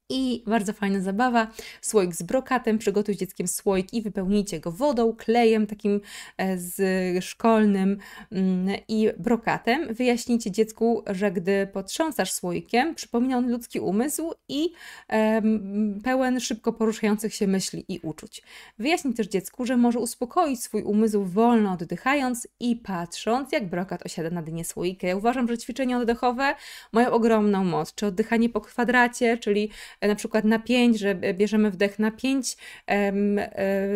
i bardzo fajna zabawa. Słoik z brokatem, przygotuj z dzieckiem słoik i wypełnijcie go wodą, klejem takim e, z szkolnym mm, i brokatem. Wyjaśnijcie dziecku, że gdy potrząsasz słoikiem, przypomina on ludzki umysł i um, pełen szybko poruszających się myśli i uczuć. Wyjaśnij też dziecku, że może uspokoić swój umysł wolno oddychając i patrząc, jak brokat osiada na dnie słoika. Ja uważam, że ćwiczenia oddechowe mają ogromną moc, czy oddychanie po kwadracie, czyli na przykład na 5, że bierzemy wdech na 5, e,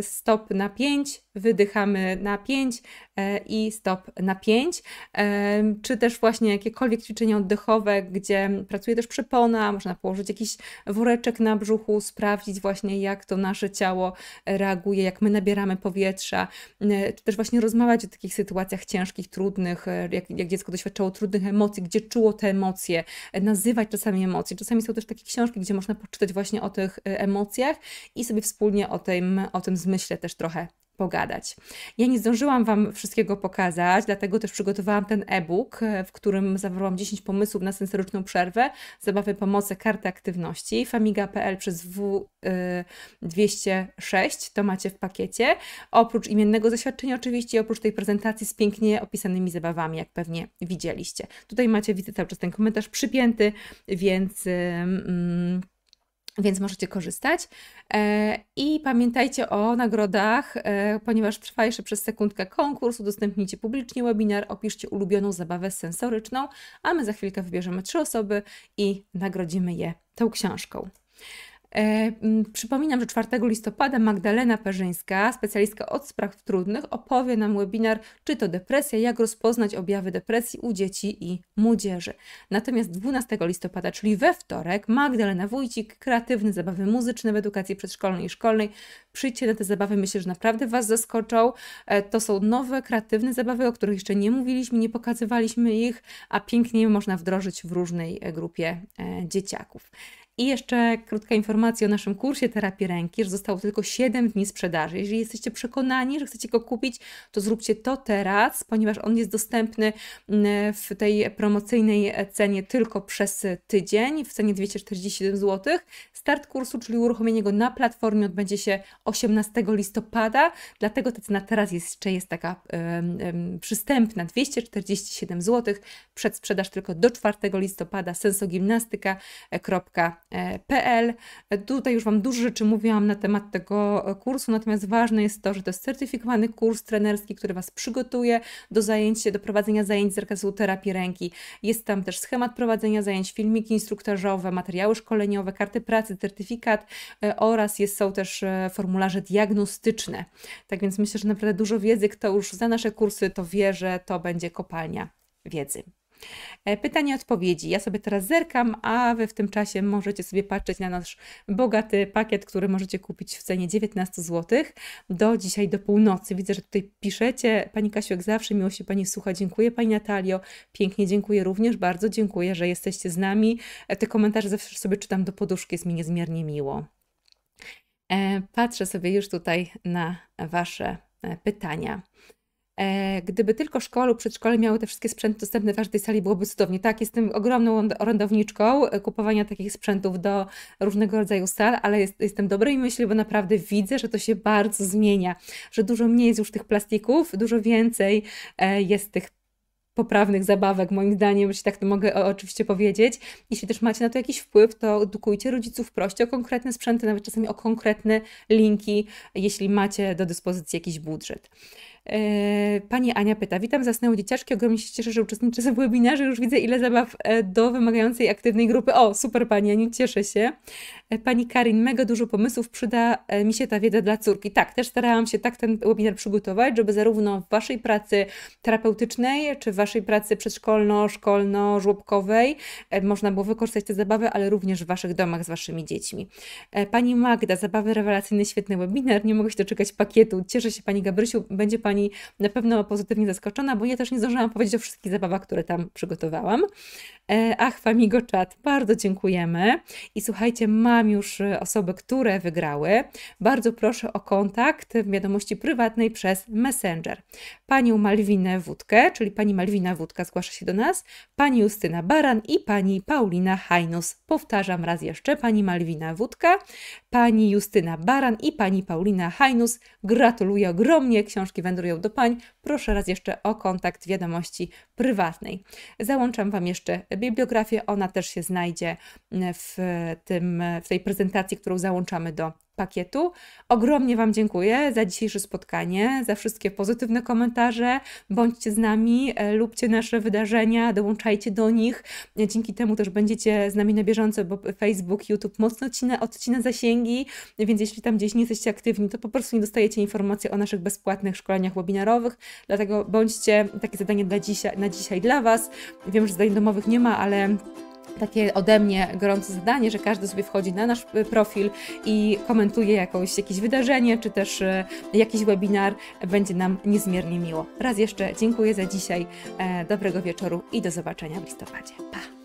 stop na 5, wydychamy na 5 e, i stop na 5, e, czy też właśnie jakiekolwiek ćwiczenia oddechowe, gdzie pracuje też przepona, można położyć jakiś woreczek na brzuchu, sprawdzić właśnie jak to nasze ciało reaguje, jak my nabieramy powietrza, e, czy też właśnie rozmawiać o takich sytuacjach ciężkich, trudnych, jak, jak dziecko doświadczało trudnych emocji, gdzie czuło te emocje, nazywać czasami emocje. Czasami są też takie książki, gdzie można poczytać właśnie o tych emocjach i sobie wspólnie o tym, o tym zmyśle też trochę pogadać. Ja nie zdążyłam Wam wszystkiego pokazać, dlatego też przygotowałam ten e-book, e, w którym zawarłam 10 pomysłów na sensoryczną przerwę, zabawy, pomocy, karty aktywności, famiga.pl przez W206, y, to macie w pakiecie. Oprócz imiennego zaświadczenia oczywiście i oprócz tej prezentacji z pięknie opisanymi zabawami, jak pewnie widzieliście. Tutaj macie, widzę cały czas ten komentarz przypięty, więc... Y, mm, więc możecie korzystać. E, I pamiętajcie o nagrodach, e, ponieważ trwa jeszcze przez sekundkę konkurs. Udostępnijcie publicznie webinar, opiszcie ulubioną zabawę sensoryczną, a my za chwilkę wybierzemy trzy osoby i nagrodzimy je tą książką. E, przypominam, że 4 listopada Magdalena Perzyńska, specjalistka od spraw trudnych, opowie nam webinar Czy to depresja? Jak rozpoznać objawy depresji u dzieci i młodzieży. Natomiast 12 listopada, czyli we wtorek, Magdalena Wójcik, kreatywne zabawy muzyczne w edukacji przedszkolnej i szkolnej. Przyjdźcie na te zabawy, myślę, że naprawdę Was zaskoczą. E, to są nowe, kreatywne zabawy, o których jeszcze nie mówiliśmy, nie pokazywaliśmy ich, a pięknie można wdrożyć w różnej e, grupie dzieciaków. I jeszcze krótka informacja o naszym kursie terapii ręki, że zostało tylko 7 dni sprzedaży. Jeżeli jesteście przekonani, że chcecie go kupić, to zróbcie to teraz, ponieważ on jest dostępny mm, w tej promocyjnej cenie tylko przez tydzień, w cenie 247 zł. Start kursu, czyli uruchomienie go na platformie odbędzie się 18 listopada, dlatego ta cena teraz jeszcze jest taka um, przystępna, 247 zł, przedsprzedaż tylko do 4 listopada, sensogimnastyka.com e, E, PL. Tutaj już Wam dużo rzeczy mówiłam na temat tego e, kursu, natomiast ważne jest to, że to jest certyfikowany kurs trenerski, który Was przygotuje do zajęć, do prowadzenia zajęć z zakresu terapii ręki. Jest tam też schemat prowadzenia zajęć, filmiki instruktażowe, materiały szkoleniowe, karty pracy, certyfikat e, oraz jest, są też formularze diagnostyczne. Tak więc myślę, że naprawdę dużo wiedzy, kto już za nasze kursy, to wie, że to będzie kopalnia wiedzy. E, pytanie, odpowiedzi. Ja sobie teraz zerkam, a Wy w tym czasie możecie sobie patrzeć na nasz bogaty pakiet, który możecie kupić w cenie 19 zł do dzisiaj do północy. Widzę, że tutaj piszecie. Pani Kasiu, jak zawsze miło się Pani słucha. Dziękuję Pani Natalio. Pięknie dziękuję również. Bardzo dziękuję, że jesteście z nami. E, te komentarze zawsze sobie czytam do poduszki. Jest mi niezmiernie miło. E, patrzę sobie już tutaj na Wasze pytania. E, gdyby tylko szkoły przedszkole miały te wszystkie sprzęty dostępne w każdej sali, byłoby cudownie. Tak, jestem ogromną orędowniczką e, kupowania takich sprzętów do różnego rodzaju sal, ale jest, jestem dobrej myśli, bo naprawdę widzę, że to się bardzo zmienia, że dużo mniej jest już tych plastików, dużo więcej e, jest tych poprawnych zabawek, moim zdaniem, jeśli tak to mogę oczywiście powiedzieć. Jeśli też macie na to jakiś wpływ, to edukujcie rodziców, proście o konkretne sprzęty, nawet czasami o konkretne linki, jeśli macie do dyspozycji jakiś budżet. Yy, pani Ania pyta, witam zasnęły dzieciaczki, ogromnie się cieszę, że uczestniczę w webinarze, już widzę ile zabaw e, do wymagającej aktywnej grupy. O, super Pani Aniu, cieszę się. E, pani Karin, mega dużo pomysłów, przyda e, mi się ta wiedza dla córki. Tak, też starałam się tak ten webinar przygotować, żeby zarówno w Waszej pracy terapeutycznej, czy w Waszej pracy przedszkolno-szkolno-żłobkowej można było wykorzystać te zabawy, ale również w Waszych domach z Waszymi dziećmi. Pani Magda, zabawy rewelacyjne, świetny webinar, nie mogę się doczekać pakietu. Cieszę się Pani Gabrysiu, będzie Pani Pani na pewno pozytywnie zaskoczona, bo ja też nie zdążyłam powiedzieć o wszystkich zabawach, które tam przygotowałam. E, ach, Famigo Chat, bardzo dziękujemy. I słuchajcie, mam już e, osoby, które wygrały. Bardzo proszę o kontakt w wiadomości prywatnej przez Messenger. Panią Malwinę Wódkę, czyli pani Malwina Wódka zgłasza się do nas, pani Justyna Baran i pani Paulina Hajnus. Powtarzam raz jeszcze, pani Malwina Wódka, pani Justyna Baran i pani Paulina Hajnus. Gratuluję ogromnie, książki będą wędrują do pań, proszę raz jeszcze o kontakt wiadomości prywatnej. Załączam Wam jeszcze bibliografię, ona też się znajdzie e, w, tym, w tej prezentacji, którą załączamy do pakietu. Ogromnie Wam dziękuję za dzisiejsze spotkanie, za wszystkie pozytywne komentarze. Bądźcie z nami, e, lubcie nasze wydarzenia, dołączajcie do nich. Dzięki temu też będziecie z nami na bieżąco, bo Facebook, YouTube mocno odcina, odcina zasięgi, więc jeśli tam gdzieś nie jesteście aktywni, to po prostu nie dostajecie informacji o naszych bezpłatnych szkoleniach webinarowych. Dlatego bądźcie, takie zadanie dla dzisiaj, na dzisiaj dla Was. Wiem, że zdań domowych nie ma, ale takie ode mnie gorące zadanie, że każdy sobie wchodzi na nasz y, profil i komentuje jakąś, jakieś wydarzenie, czy też y, jakiś webinar. Będzie nam niezmiernie miło. Raz jeszcze dziękuję za dzisiaj. E, dobrego wieczoru i do zobaczenia w listopadzie. Pa!